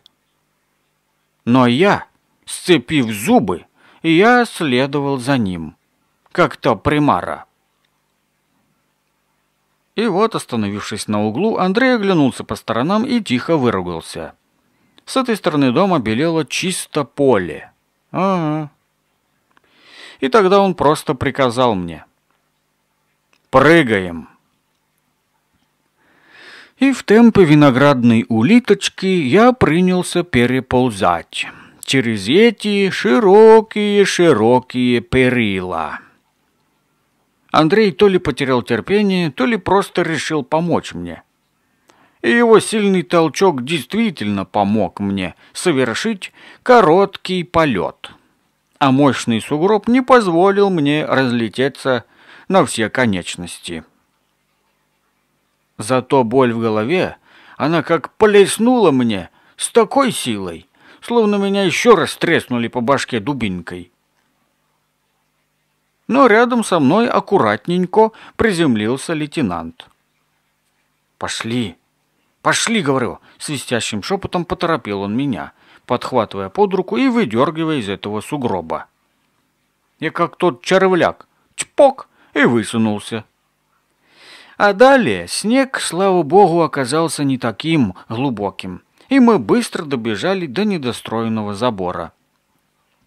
Но я, сцепив зубы, я следовал за ним, как то примара. И вот, остановившись на углу, Андрей оглянулся по сторонам и тихо выругался. С этой стороны дома белело чисто поле. Ага. И тогда он просто приказал мне. Прыгаем!» И в темпе виноградной улиточки я принялся переползать через эти широкие-широкие перила. Андрей то ли потерял терпение, то ли просто решил помочь мне. И его сильный толчок действительно помог мне совершить короткий полет. А мощный сугроб не позволил мне разлететься на все конечности. Зато боль в голове, она как плеснула мне с такой силой, словно меня еще раз треснули по башке дубинкой. Но рядом со мной аккуратненько приземлился лейтенант. «Пошли! Пошли!» — говорю. Свистящим шепотом поторопил он меня, подхватывая под руку и выдергивая из этого сугроба. Я как тот червляк. Чпок! и высунулся. А далее снег, слава богу, оказался не таким глубоким, и мы быстро добежали до недостроенного забора.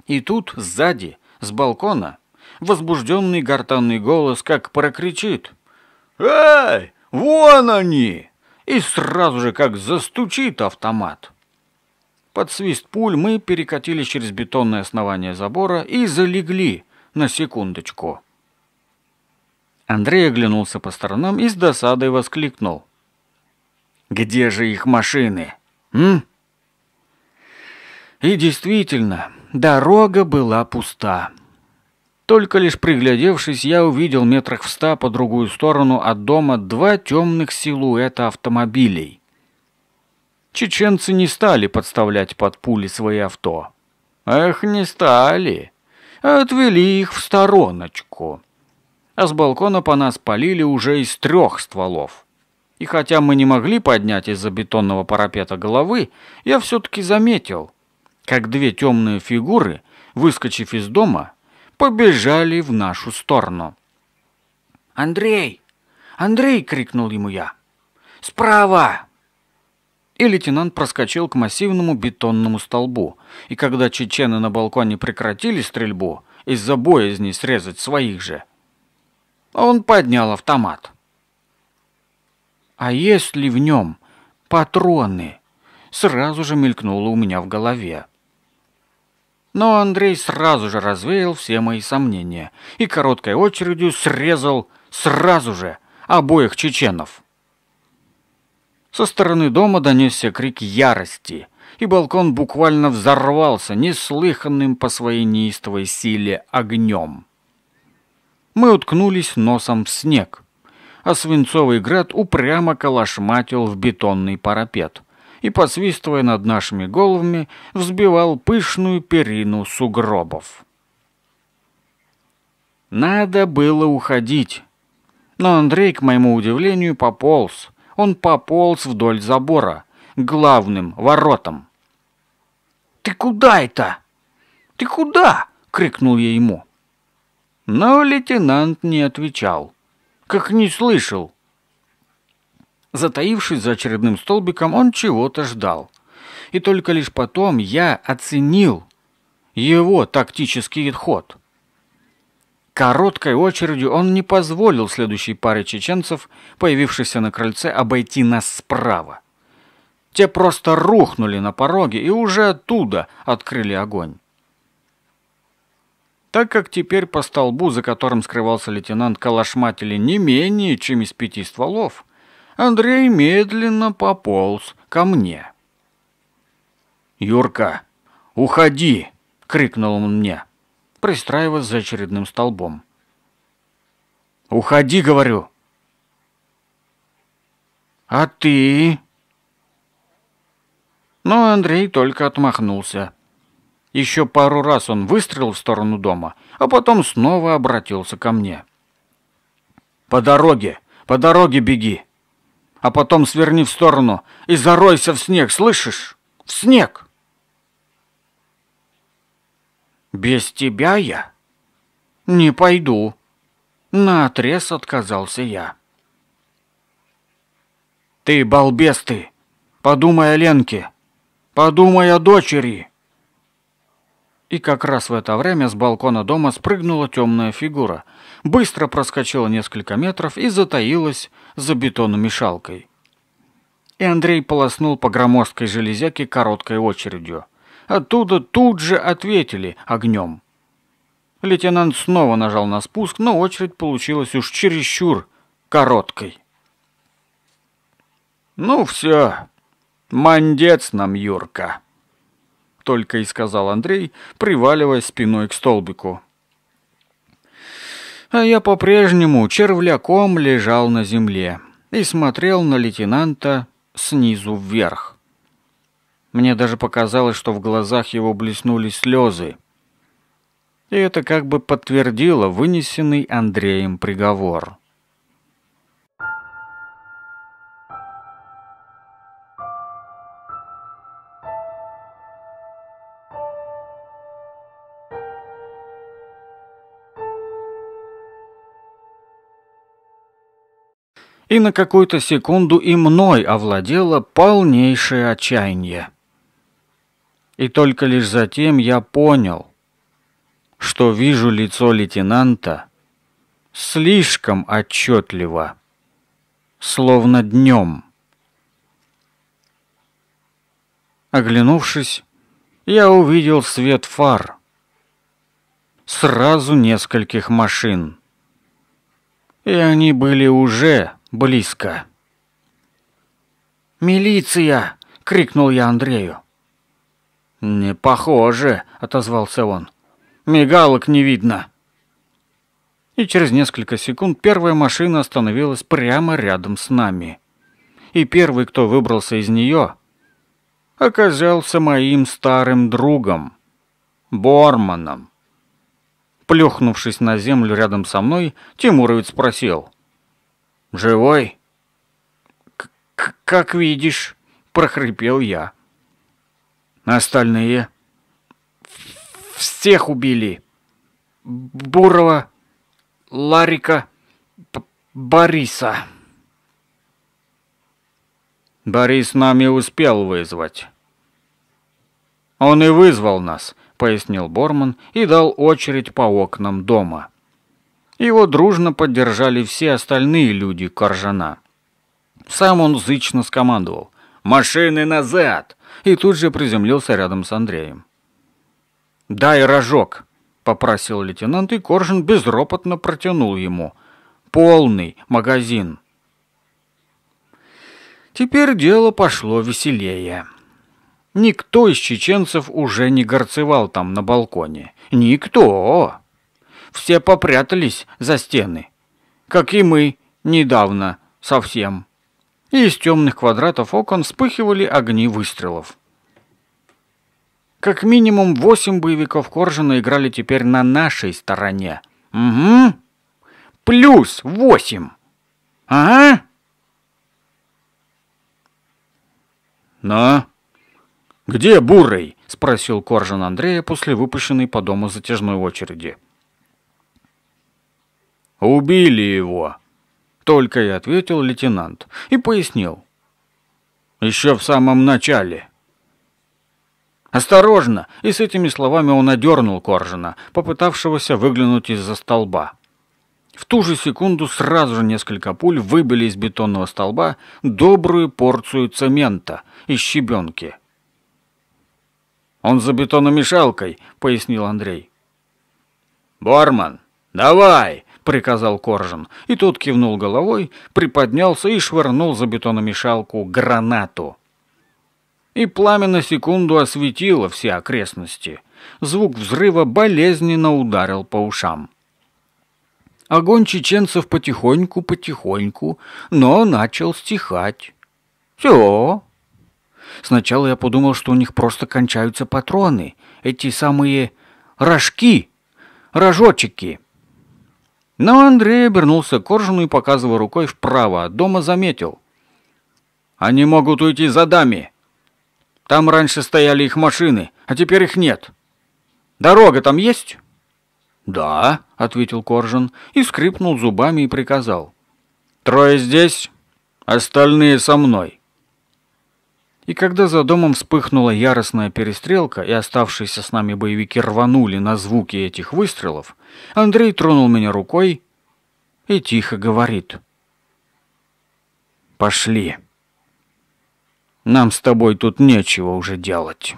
И тут сзади, с балкона, возбужденный гортанный голос как прокричит «Эй, вон они!» и сразу же как застучит автомат. Под свист пуль мы перекатились через бетонное основание забора и залегли на секундочку. Андрей оглянулся по сторонам и с досадой воскликнул. «Где же их машины? М?» И действительно, дорога была пуста. Только лишь приглядевшись, я увидел метрах в ста по другую сторону от дома два темных силуэта автомобилей. Чеченцы не стали подставлять под пули свои авто. Эх, не стали. Отвели их в стороночку а с балкона по нас полили уже из трех стволов. И хотя мы не могли поднять из-за бетонного парапета головы, я все-таки заметил, как две темные фигуры, выскочив из дома, побежали в нашу сторону. «Андрей! Андрей!» — крикнул ему я. «Справа!» И лейтенант проскочил к массивному бетонному столбу, и когда чечены на балконе прекратили стрельбу из-за боязни срезать своих же, а он поднял автомат. «А есть ли в нем патроны?» Сразу же мелькнуло у меня в голове. Но Андрей сразу же развеял все мои сомнения и короткой очередью срезал сразу же обоих чеченов. Со стороны дома донесся крик ярости, и балкон буквально взорвался неслыханным по своей неистовой силе огнем мы уткнулись носом в снег, а свинцовый град упрямо калашматил в бетонный парапет и, посвистывая над нашими головами, взбивал пышную перину сугробов. Надо было уходить. Но Андрей, к моему удивлению, пополз. Он пополз вдоль забора, главным воротам. «Ты куда это? Ты куда?» — крикнул я ему. Но лейтенант не отвечал. Как не слышал. Затаившись за очередным столбиком, он чего-то ждал. И только лишь потом я оценил его тактический ход. Короткой очередью он не позволил следующей паре чеченцев, появившейся на крыльце, обойти нас справа. Те просто рухнули на пороге и уже оттуда открыли огонь так как теперь по столбу, за которым скрывался лейтенант Калашматели, не менее, чем из пяти стволов, Андрей медленно пополз ко мне. «Юрка, уходи!» — крикнул он мне, пристраиваясь за очередным столбом. «Уходи, говорю!» «А ты?» Но Андрей только отмахнулся. Еще пару раз он выстрелил в сторону дома, а потом снова обратился ко мне. «По дороге! По дороге беги! А потом сверни в сторону и заройся в снег, слышишь? В снег!» «Без тебя я?» «Не пойду», — На наотрез отказался я. «Ты балбес ты! Подумай о Ленке! Подумай о дочери!» И как раз в это время с балкона дома спрыгнула темная фигура, быстро проскочила несколько метров и затаилась за бетономешалкой. И Андрей полоснул по громоздкой железяке короткой очередью. Оттуда тут же ответили огнем. Лейтенант снова нажал на спуск, но очередь получилась уж чересчур короткой. «Ну все, мандец нам, Юрка!» только и сказал Андрей, приваливая спиной к столбику. А я по-прежнему червляком лежал на земле и смотрел на лейтенанта снизу вверх. Мне даже показалось, что в глазах его блеснули слезы. И это как бы подтвердило вынесенный Андреем приговор. и на какую-то секунду и мной овладело полнейшее отчаяние. И только лишь затем я понял, что вижу лицо лейтенанта слишком отчетливо, словно днем. Оглянувшись, я увидел свет фар сразу нескольких машин. И они были уже близко. «Милиция!» — крикнул я Андрею. «Не похоже», — отозвался он. «Мигалок не видно». И через несколько секунд первая машина остановилась прямо рядом с нами. И первый, кто выбрался из нее, оказался моим старым другом, Борманом. Плюхнувшись на землю рядом со мной, Тимуровец спросил живой?» К «Как видишь», — прохрипел я. «Остальные?» «Всех убили. Бурова, Ларика, П Бориса». «Борис нами успел вызвать». «Он и вызвал нас», — пояснил Борман и дал очередь по окнам дома. Его дружно поддержали все остальные люди Коржана. Сам он зычно скомандовал «Машины назад!» и тут же приземлился рядом с Андреем. «Дай рожок!» — попросил лейтенант, и Коржин безропотно протянул ему. «Полный магазин!» Теперь дело пошло веселее. Никто из чеченцев уже не горцевал там на балконе. Никто! все попрятались за стены, как и мы недавно совсем. И из темных квадратов окон вспыхивали огни выстрелов. Как минимум восемь боевиков Коржина играли теперь на нашей стороне. Угу. Плюс восемь. Ага. Но где Бурый? спросил Коржин Андрея после выпущенной по дому затяжной очереди. Убили его!» Только и ответил лейтенант и пояснил. «Еще в самом начале». «Осторожно!» И с этими словами он одернул Коржина, попытавшегося выглянуть из-за столба. В ту же секунду сразу же несколько пуль выбили из бетонного столба добрую порцию цемента и щебенки. «Он за бетономешалкой», — пояснил Андрей. «Борман, давай!» — приказал Коржин. И тот кивнул головой, приподнялся и швырнул за бетономешалку гранату. И пламя на секунду осветило все окрестности. Звук взрыва болезненно ударил по ушам. Огонь чеченцев потихоньку-потихоньку, но начал стихать. Все. Сначала я подумал, что у них просто кончаются патроны, эти самые рожки, рожочки. Но Андрей обернулся к Коржину и, показывая рукой вправо от дома, заметил. «Они могут уйти за дами. Там раньше стояли их машины, а теперь их нет. Дорога там есть?» «Да», — ответил Коржин и скрипнул зубами и приказал. «Трое здесь, остальные со мной». И когда за домом вспыхнула яростная перестрелка и оставшиеся с нами боевики рванули на звуки этих выстрелов, Андрей тронул меня рукой и тихо говорит. «Пошли. Нам с тобой тут нечего уже делать».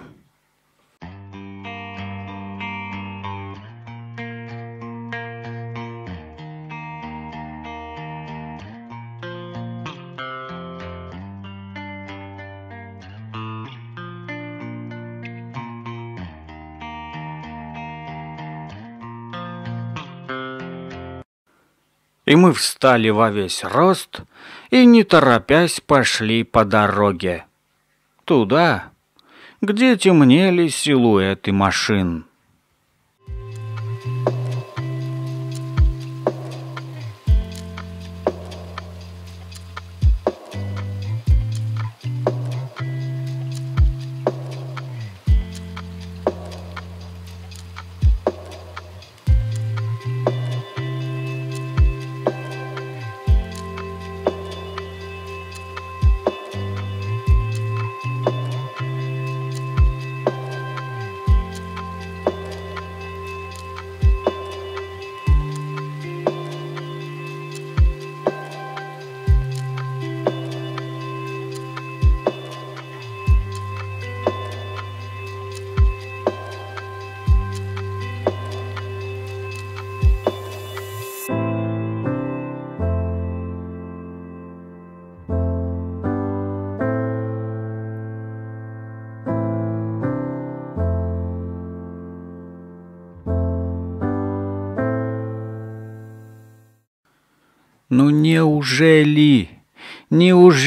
И мы встали во весь рост и, не торопясь, пошли по дороге. Туда, где темнели силуэты машин.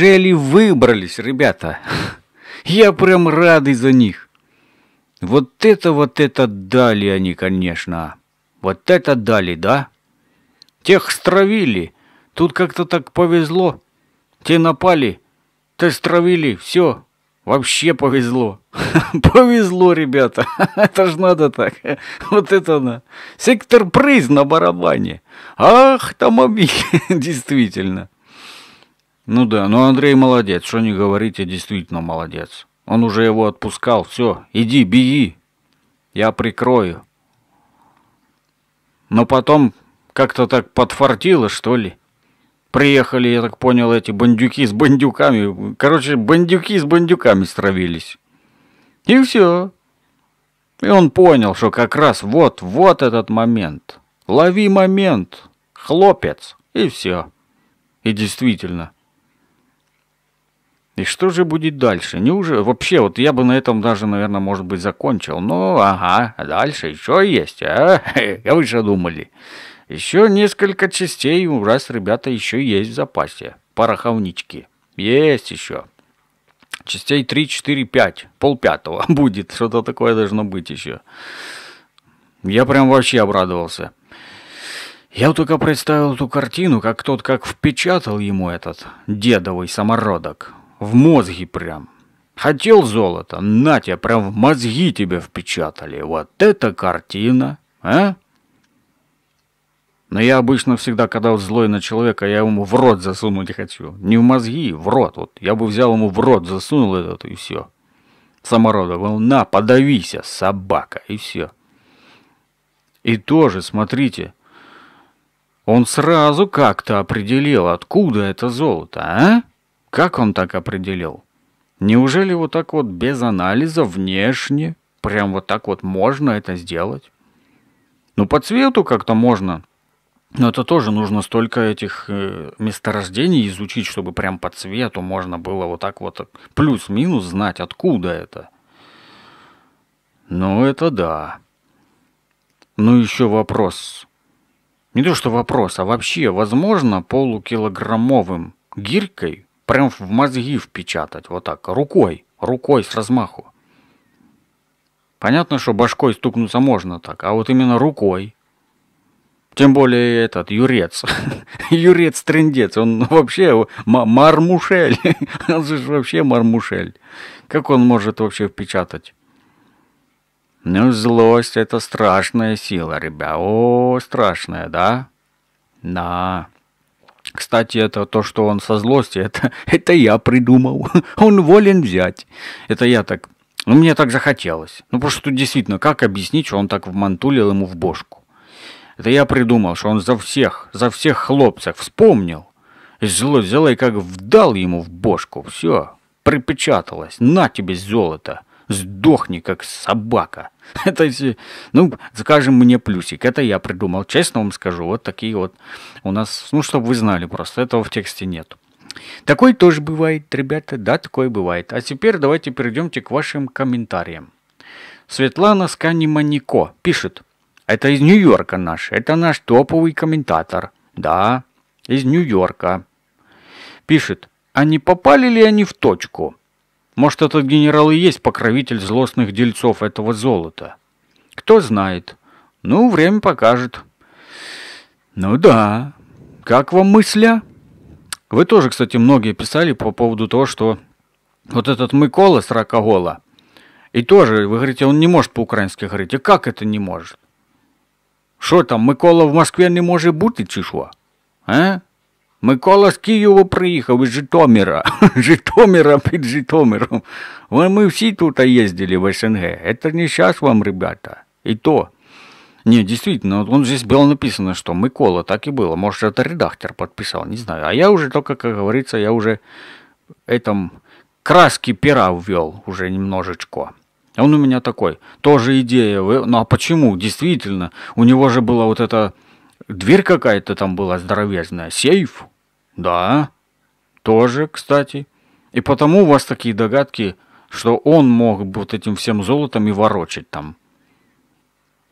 Неужели выбрались, ребята? Я прям рады за них. Вот это, вот это дали они, конечно. Вот это дали, да? Тех стравили. Тут как-то так повезло. Те напали, те стравили, все. Вообще повезло. повезло, ребята. это ж надо так. вот это она. Сектор приз на барабане. Ах, там обид. Действительно. Ну да, но Андрей молодец, что не говорите, действительно молодец. Он уже его отпускал, все, иди, беги, я прикрою. Но потом как-то так подфартило, что ли. Приехали, я так понял, эти бандюки с бандюками. Короче, бандюки с бандюками стравились. И все. И он понял, что как раз вот, вот этот момент. Лови момент, хлопец, и все. И действительно, и что же будет дальше? Неужели вообще, вот я бы на этом даже, наверное, может быть, закончил. Ну, ага, дальше еще есть, а? Я вы же думали. Еще несколько частей у раз, ребята, еще есть в запасе. Пороховнички. Есть еще. Частей 3, 4, 5. Пол пятого будет. Что-то такое должно быть еще. Я прям вообще обрадовался. Я только представил ту картину, как тот, как впечатал ему этот дедовый самородок. В мозги прям. Хотел золото? На тебя, прям в мозги тебе впечатали. Вот это картина, а? Но я обычно всегда, когда злой на человека, я ему в рот засунуть хочу. Не в мозги, в рот. Вот я бы взял ему в рот, засунул этот и все. Самородок, он на, подавися, а, собака, и все. И тоже, смотрите, он сразу как-то определил, откуда это золото, а? Как он так определил? Неужели вот так вот без анализа внешне, прям вот так вот можно это сделать? Ну, по цвету как-то можно. Но это тоже нужно столько этих э, месторождений изучить, чтобы прям по цвету можно было вот так вот плюс-минус знать, откуда это. Ну, это да. Ну, еще вопрос. Не то что вопрос, а вообще, возможно, полукилограммовым гирькой прям в мозги впечатать, вот так, рукой, рукой с размаху. Понятно, что башкой стукнуться можно так, а вот именно рукой. Тем более этот Юрец. Юрец трендец, он вообще мармушель. он же вообще мармушель. Как он может вообще впечатать? Ну, злость это страшная сила, ребят. О, страшная, да? Да. Кстати, это то, что он со злости, это, это я придумал. Он волен взять. Это я так... Ну, мне так захотелось. Ну, потому что тут действительно, как объяснить, что он так вмантулил ему в бошку? Это я придумал, что он за всех, за всех хлопцев вспомнил. И зло взяла и как вдал ему в бошку. Все, припечаталось. На тебе золото. Сдохни, как собака. Это, ну, скажем мне плюсик. Это я придумал. Честно вам скажу, вот такие вот у нас, ну, чтобы вы знали просто, этого в тексте нет. Такой тоже бывает, ребята, да, такое бывает. А теперь давайте перейдемте к вашим комментариям. Светлана Сканиманико пишет. Это из Нью-Йорка наш. Это наш топовый комментатор. Да, из Нью-Йорка. Пишет. А не попали ли они в точку? Может, этот генерал и есть покровитель злостных дельцов этого золота? Кто знает. Ну, время покажет. Ну да. Как вам мысля? А? Вы тоже, кстати, многие писали по поводу того, что вот этот Микола Сракогола, и тоже, вы говорите, он не может по-украински говорить. А как это не может? Что там, Микола в Москве не может бути, чи що? А? Микола з Києва приїхав із Житомира. Житомира під Житомиром. Ми всі тут їздили в СНГ. Это не сейчас вам, ребята. И то. Не, действительно, он здесь было написано, что Микола, так и было. Может, это редактор подписал, не знаю. А я уже только, как говорится, я уже этом краски пера ввел уже немножечко. А он у меня такой, тоже идея. Ну а почему? Действительно, у него же была вот эта дверь какая-то там была здоровезная, сейф. Да, тоже, кстати. И потому у вас такие догадки, что он мог бы вот этим всем золотом и ворочать там.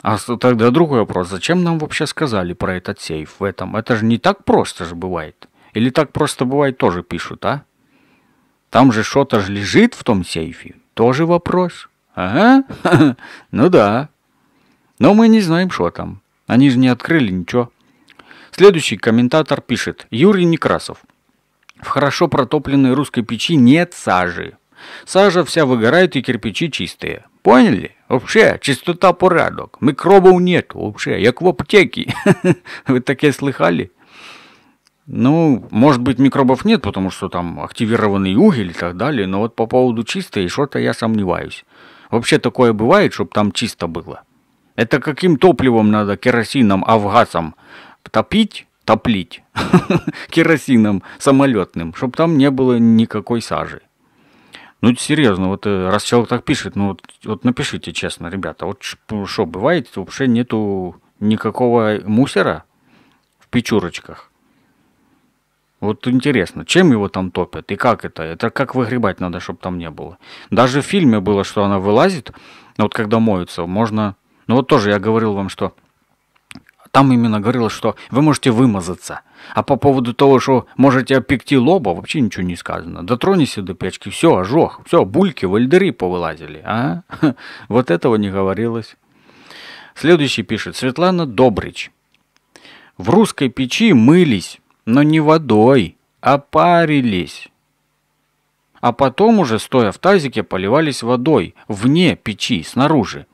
А тогда другой вопрос. Зачем нам вообще сказали про этот сейф в этом? Это же не так просто же бывает. Или так просто бывает тоже пишут, а? Там же что-то же лежит в том сейфе. Тоже вопрос. Ага, ну да. Но мы не знаем, что там. Они же не открыли ничего. Следующий комментатор пишет. Юрий Некрасов. В хорошо протопленной русской печи нет сажи. Сажа вся выгорает и кирпичи чистые. Поняли? Вообще, чистота порядок. Микробов нет вообще, как в аптеке. Вы такие слыхали? Ну, может быть, микробов нет, потому что там активированный уголь и так далее, но вот по поводу чистой что-то я сомневаюсь. Вообще такое бывает, чтобы там чисто было. Это каким топливом надо, керосином, авгасом – топить, топлить керосином самолетным, чтобы там не было никакой сажи. Ну, серьезно, вот э, раз человек так пишет, ну вот, вот напишите честно, ребята, вот ну, что бывает, вообще нету никакого мусора в печурочках. Вот интересно, чем его там топят и как это? Это как выгребать надо, чтобы там не было. Даже в фильме было, что она вылазит, вот когда моются, можно... Ну вот тоже я говорил вам, что там именно говорилось, что вы можете вымазаться. А по поводу того, что можете опекти лоба, вообще ничего не сказано. Дотронись до печки, все, ожог, все, бульки, вальдыри повылазили. А? Вот этого не говорилось. Следующий пишет Светлана Добрич. В русской печи мылись, но не водой, а парились. А потом уже, стоя в тазике, поливались водой, вне печи, снаружи.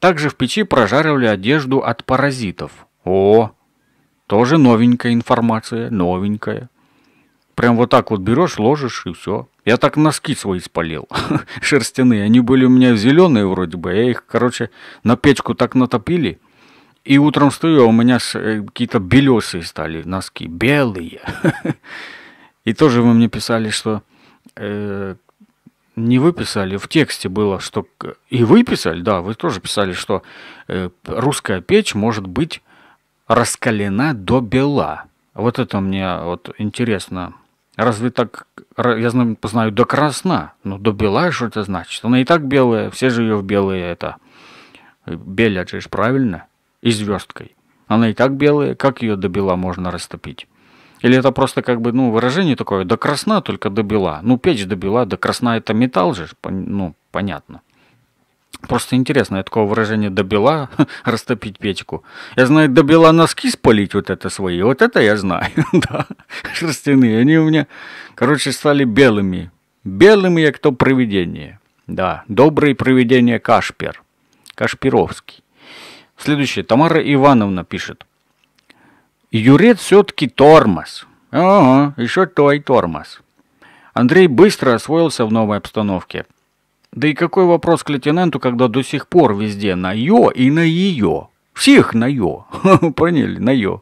Также в печи прожаривали одежду от паразитов. О, тоже новенькая информация, новенькая. Прям вот так вот берешь, ложишь и все. Я так носки свои спалил, шерстяные. Они были у меня зеленые вроде бы. Я их, короче, на печку так натопили. И утром стою, а у меня э, какие-то белесые стали носки, белые. И тоже вы мне писали, что э, не выписали, в тексте было, что... И выписали, да, вы тоже писали, что э, русская печь может быть раскалена до бела. Вот это мне вот интересно. Разве так, я знаю, познаю до красна, но ну, до бела что это значит? Она и так белая, все же ее в белые это белят же, правильно? И звездкой. Она и так белая, как ее до бела можно растопить? Или это просто как бы, ну, выражение такое, до красна, только до бела. Ну, печь до бела, до красна это металл же, ну, понятно. Просто интересно, я такого выражения добила растопить печку. Я знаю, добила носки спалить вот это свои. Вот это я знаю, да. Шерстяные. Они у меня, короче, стали белыми. Белыми, я кто? привидение. Да, добрые привидения Кашпер. Кашпировский. Следующее. Тамара Ивановна пишет. Юрец все-таки тормоз. Ага, еще твой тормоз. Андрей быстро освоился в новой обстановке – да и какой вопрос к лейтенанту, когда до сих пор везде на «ё» и на «её». Всех на «ё». Поняли? На «ё».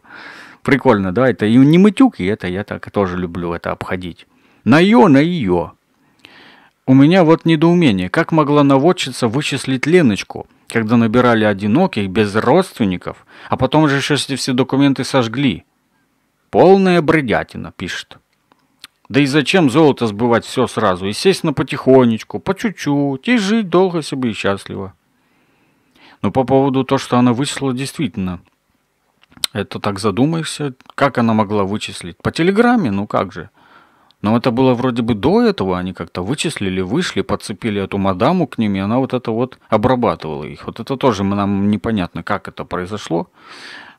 Прикольно, да? Это и не и это я так тоже люблю это обходить. На «ё», на «её». У меня вот недоумение, как могла наводчица вычислить Леночку, когда набирали одиноких, без родственников, а потом же все документы сожгли. Полная бредятина, пишет. Да и зачем золото сбывать все сразу? и Естественно, потихонечку, по чуть-чуть, и жить долго себе и счастливо. Но по поводу того, что она вычислила, действительно, это так задумаешься, как она могла вычислить? По телеграмме, ну как же. Но это было вроде бы до этого, они как-то вычислили, вышли, подцепили эту мадаму к ним, и она вот это вот обрабатывала их. Вот это тоже нам непонятно, как это произошло.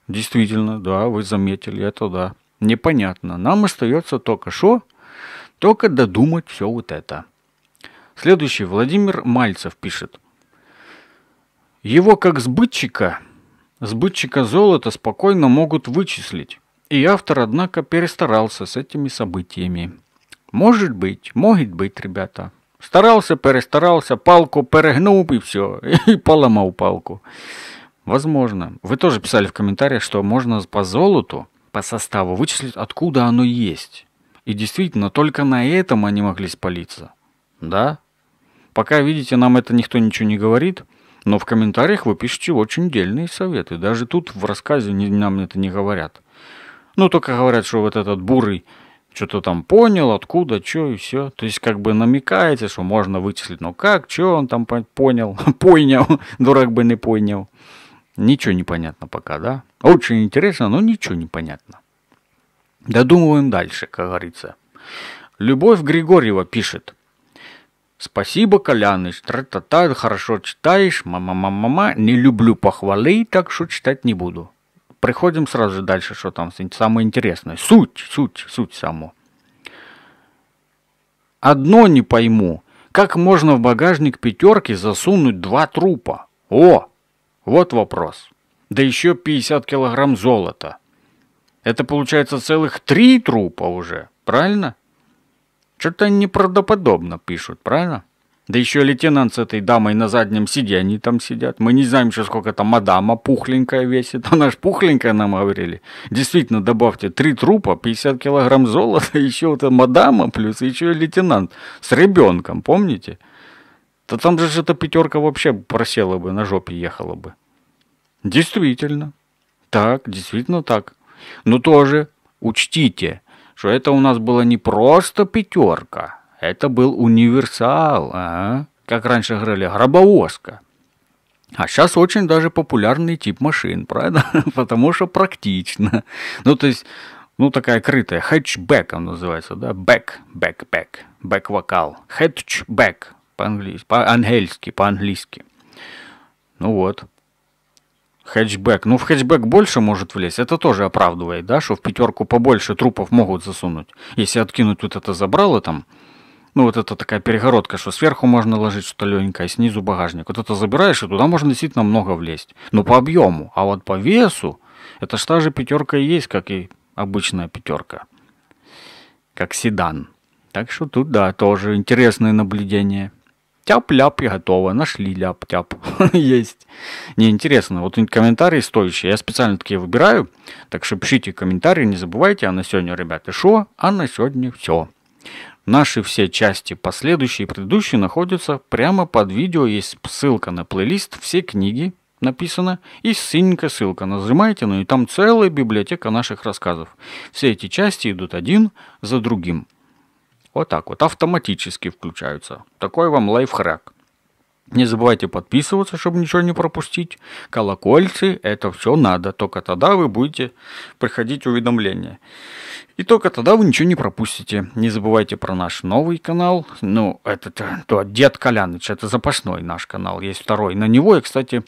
Действительно, да, вы заметили это, да. Непонятно. Нам остается только что только додумать все вот это. Следующий Владимир Мальцев пишет. Его как сбытчика, сбытчика золота спокойно могут вычислить. И автор, однако, перестарался с этими событиями. Может быть, может быть, ребята. Старался, перестарался, палку перегнул и все, и поломал палку. Возможно. Вы тоже писали в комментариях, что можно по золоту, по составу вычислить, откуда оно есть. И действительно, только на этом они могли спалиться. Да? Пока, видите, нам это никто ничего не говорит, но в комментариях вы пишете очень дельные советы. Даже тут в рассказе нам это не говорят. Ну, только говорят, что вот этот бурый что-то там понял, откуда, что и все. То есть как бы намекаете, что можно вычислить, но как, что он там понял, понял, дурак бы не понял. Ничего не понятно пока, да? Очень интересно, но ничего не понятно. Додумываем дальше, как говорится. Любовь Григорьева пишет. Спасибо, Коляныч, тра-та-та, хорошо читаешь, мама-мама-мама, не люблю похвалы, так что читать не буду. Приходим сразу же дальше, что там самое интересное. Суть, суть, суть само. Одно не пойму, как можно в багажник пятерки засунуть два трупа? О, вот вопрос. Да еще 50 килограмм золота. Это получается целых три трупа уже, правильно? Что-то они неправдоподобно пишут, правильно? Да еще лейтенант с этой дамой на заднем сиденье там сидят. Мы не знаем еще, сколько там мадама пухленькая весит. Она ж пухленькая, нам говорили. Действительно, добавьте, три трупа, 50 килограмм золота, еще вот эта мадама плюс еще лейтенант с ребенком, помните? Да там же эта пятерка вообще просела бы, на жопе ехала бы. Действительно. Так, действительно так. Но ну, тоже учтите, что это у нас была не просто пятерка, это был универсал, ага. как раньше говорили, гробовозка. А сейчас очень даже популярный тип машин, правда? Потому что практично. Ну, то есть, ну, такая крытая, хэтчбэк он называется, да? Бэк, бэк, бэк, бэк-вокал. Хэтчбэк по-английски, по-ангельски, по-английски. Ну вот. Хэтчбэк. Ну, в хэтчбэк больше может влезть. Это тоже оправдывает, да, что в пятерку побольше трупов могут засунуть. Если откинуть вот это забрало там, ну, вот это такая перегородка, что сверху можно ложить что-то легенькое, а снизу багажник. Вот это забираешь, и туда можно действительно много влезть. Но по объему. А вот по весу, это ж та же пятерка и есть, как и обычная пятерка. Как седан. Так что тут, да, тоже интересное наблюдение. Тяп-ляп и готово. Нашли ляп-тяп. Есть. Не, интересно. Вот комментарии стоящие. Я специально такие выбираю. Так что пишите комментарии, не забывайте. А на сегодня, ребята, шо? А на сегодня все. Наши все части, последующие и предыдущие, находятся прямо под видео. Есть ссылка на плейлист, все книги написано, и синенькая ссылка. Нажимаете, ну и там целая библиотека наших рассказов. Все эти части идут один за другим. Вот так вот, автоматически включаются. Такой вам лайфхак. Не забывайте подписываться, чтобы ничего не пропустить. Колокольцы, это все надо. Только тогда вы будете приходить уведомления. И только тогда вы ничего не пропустите. Не забывайте про наш новый канал. Ну, это э, то, Дед Коляныч, это запасной наш канал. Есть второй на него. Я, кстати,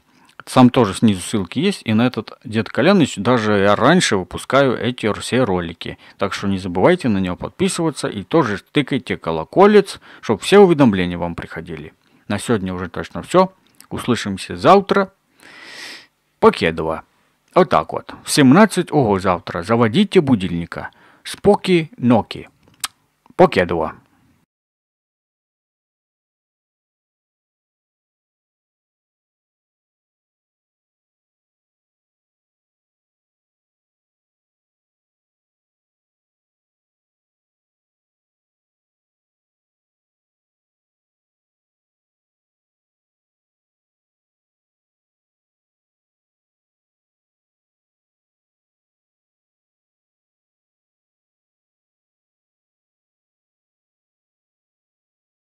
сам тоже снизу ссылки есть, и на этот Дед Коляныч даже я раньше выпускаю эти все ролики. Так что не забывайте на него подписываться и тоже тыкайте колоколец, чтобы все уведомления вам приходили. На сегодня уже точно все. Услышимся завтра. Покедова. Вот так вот. В 17 ого завтра заводите будильника. Споки ноки. Покедова.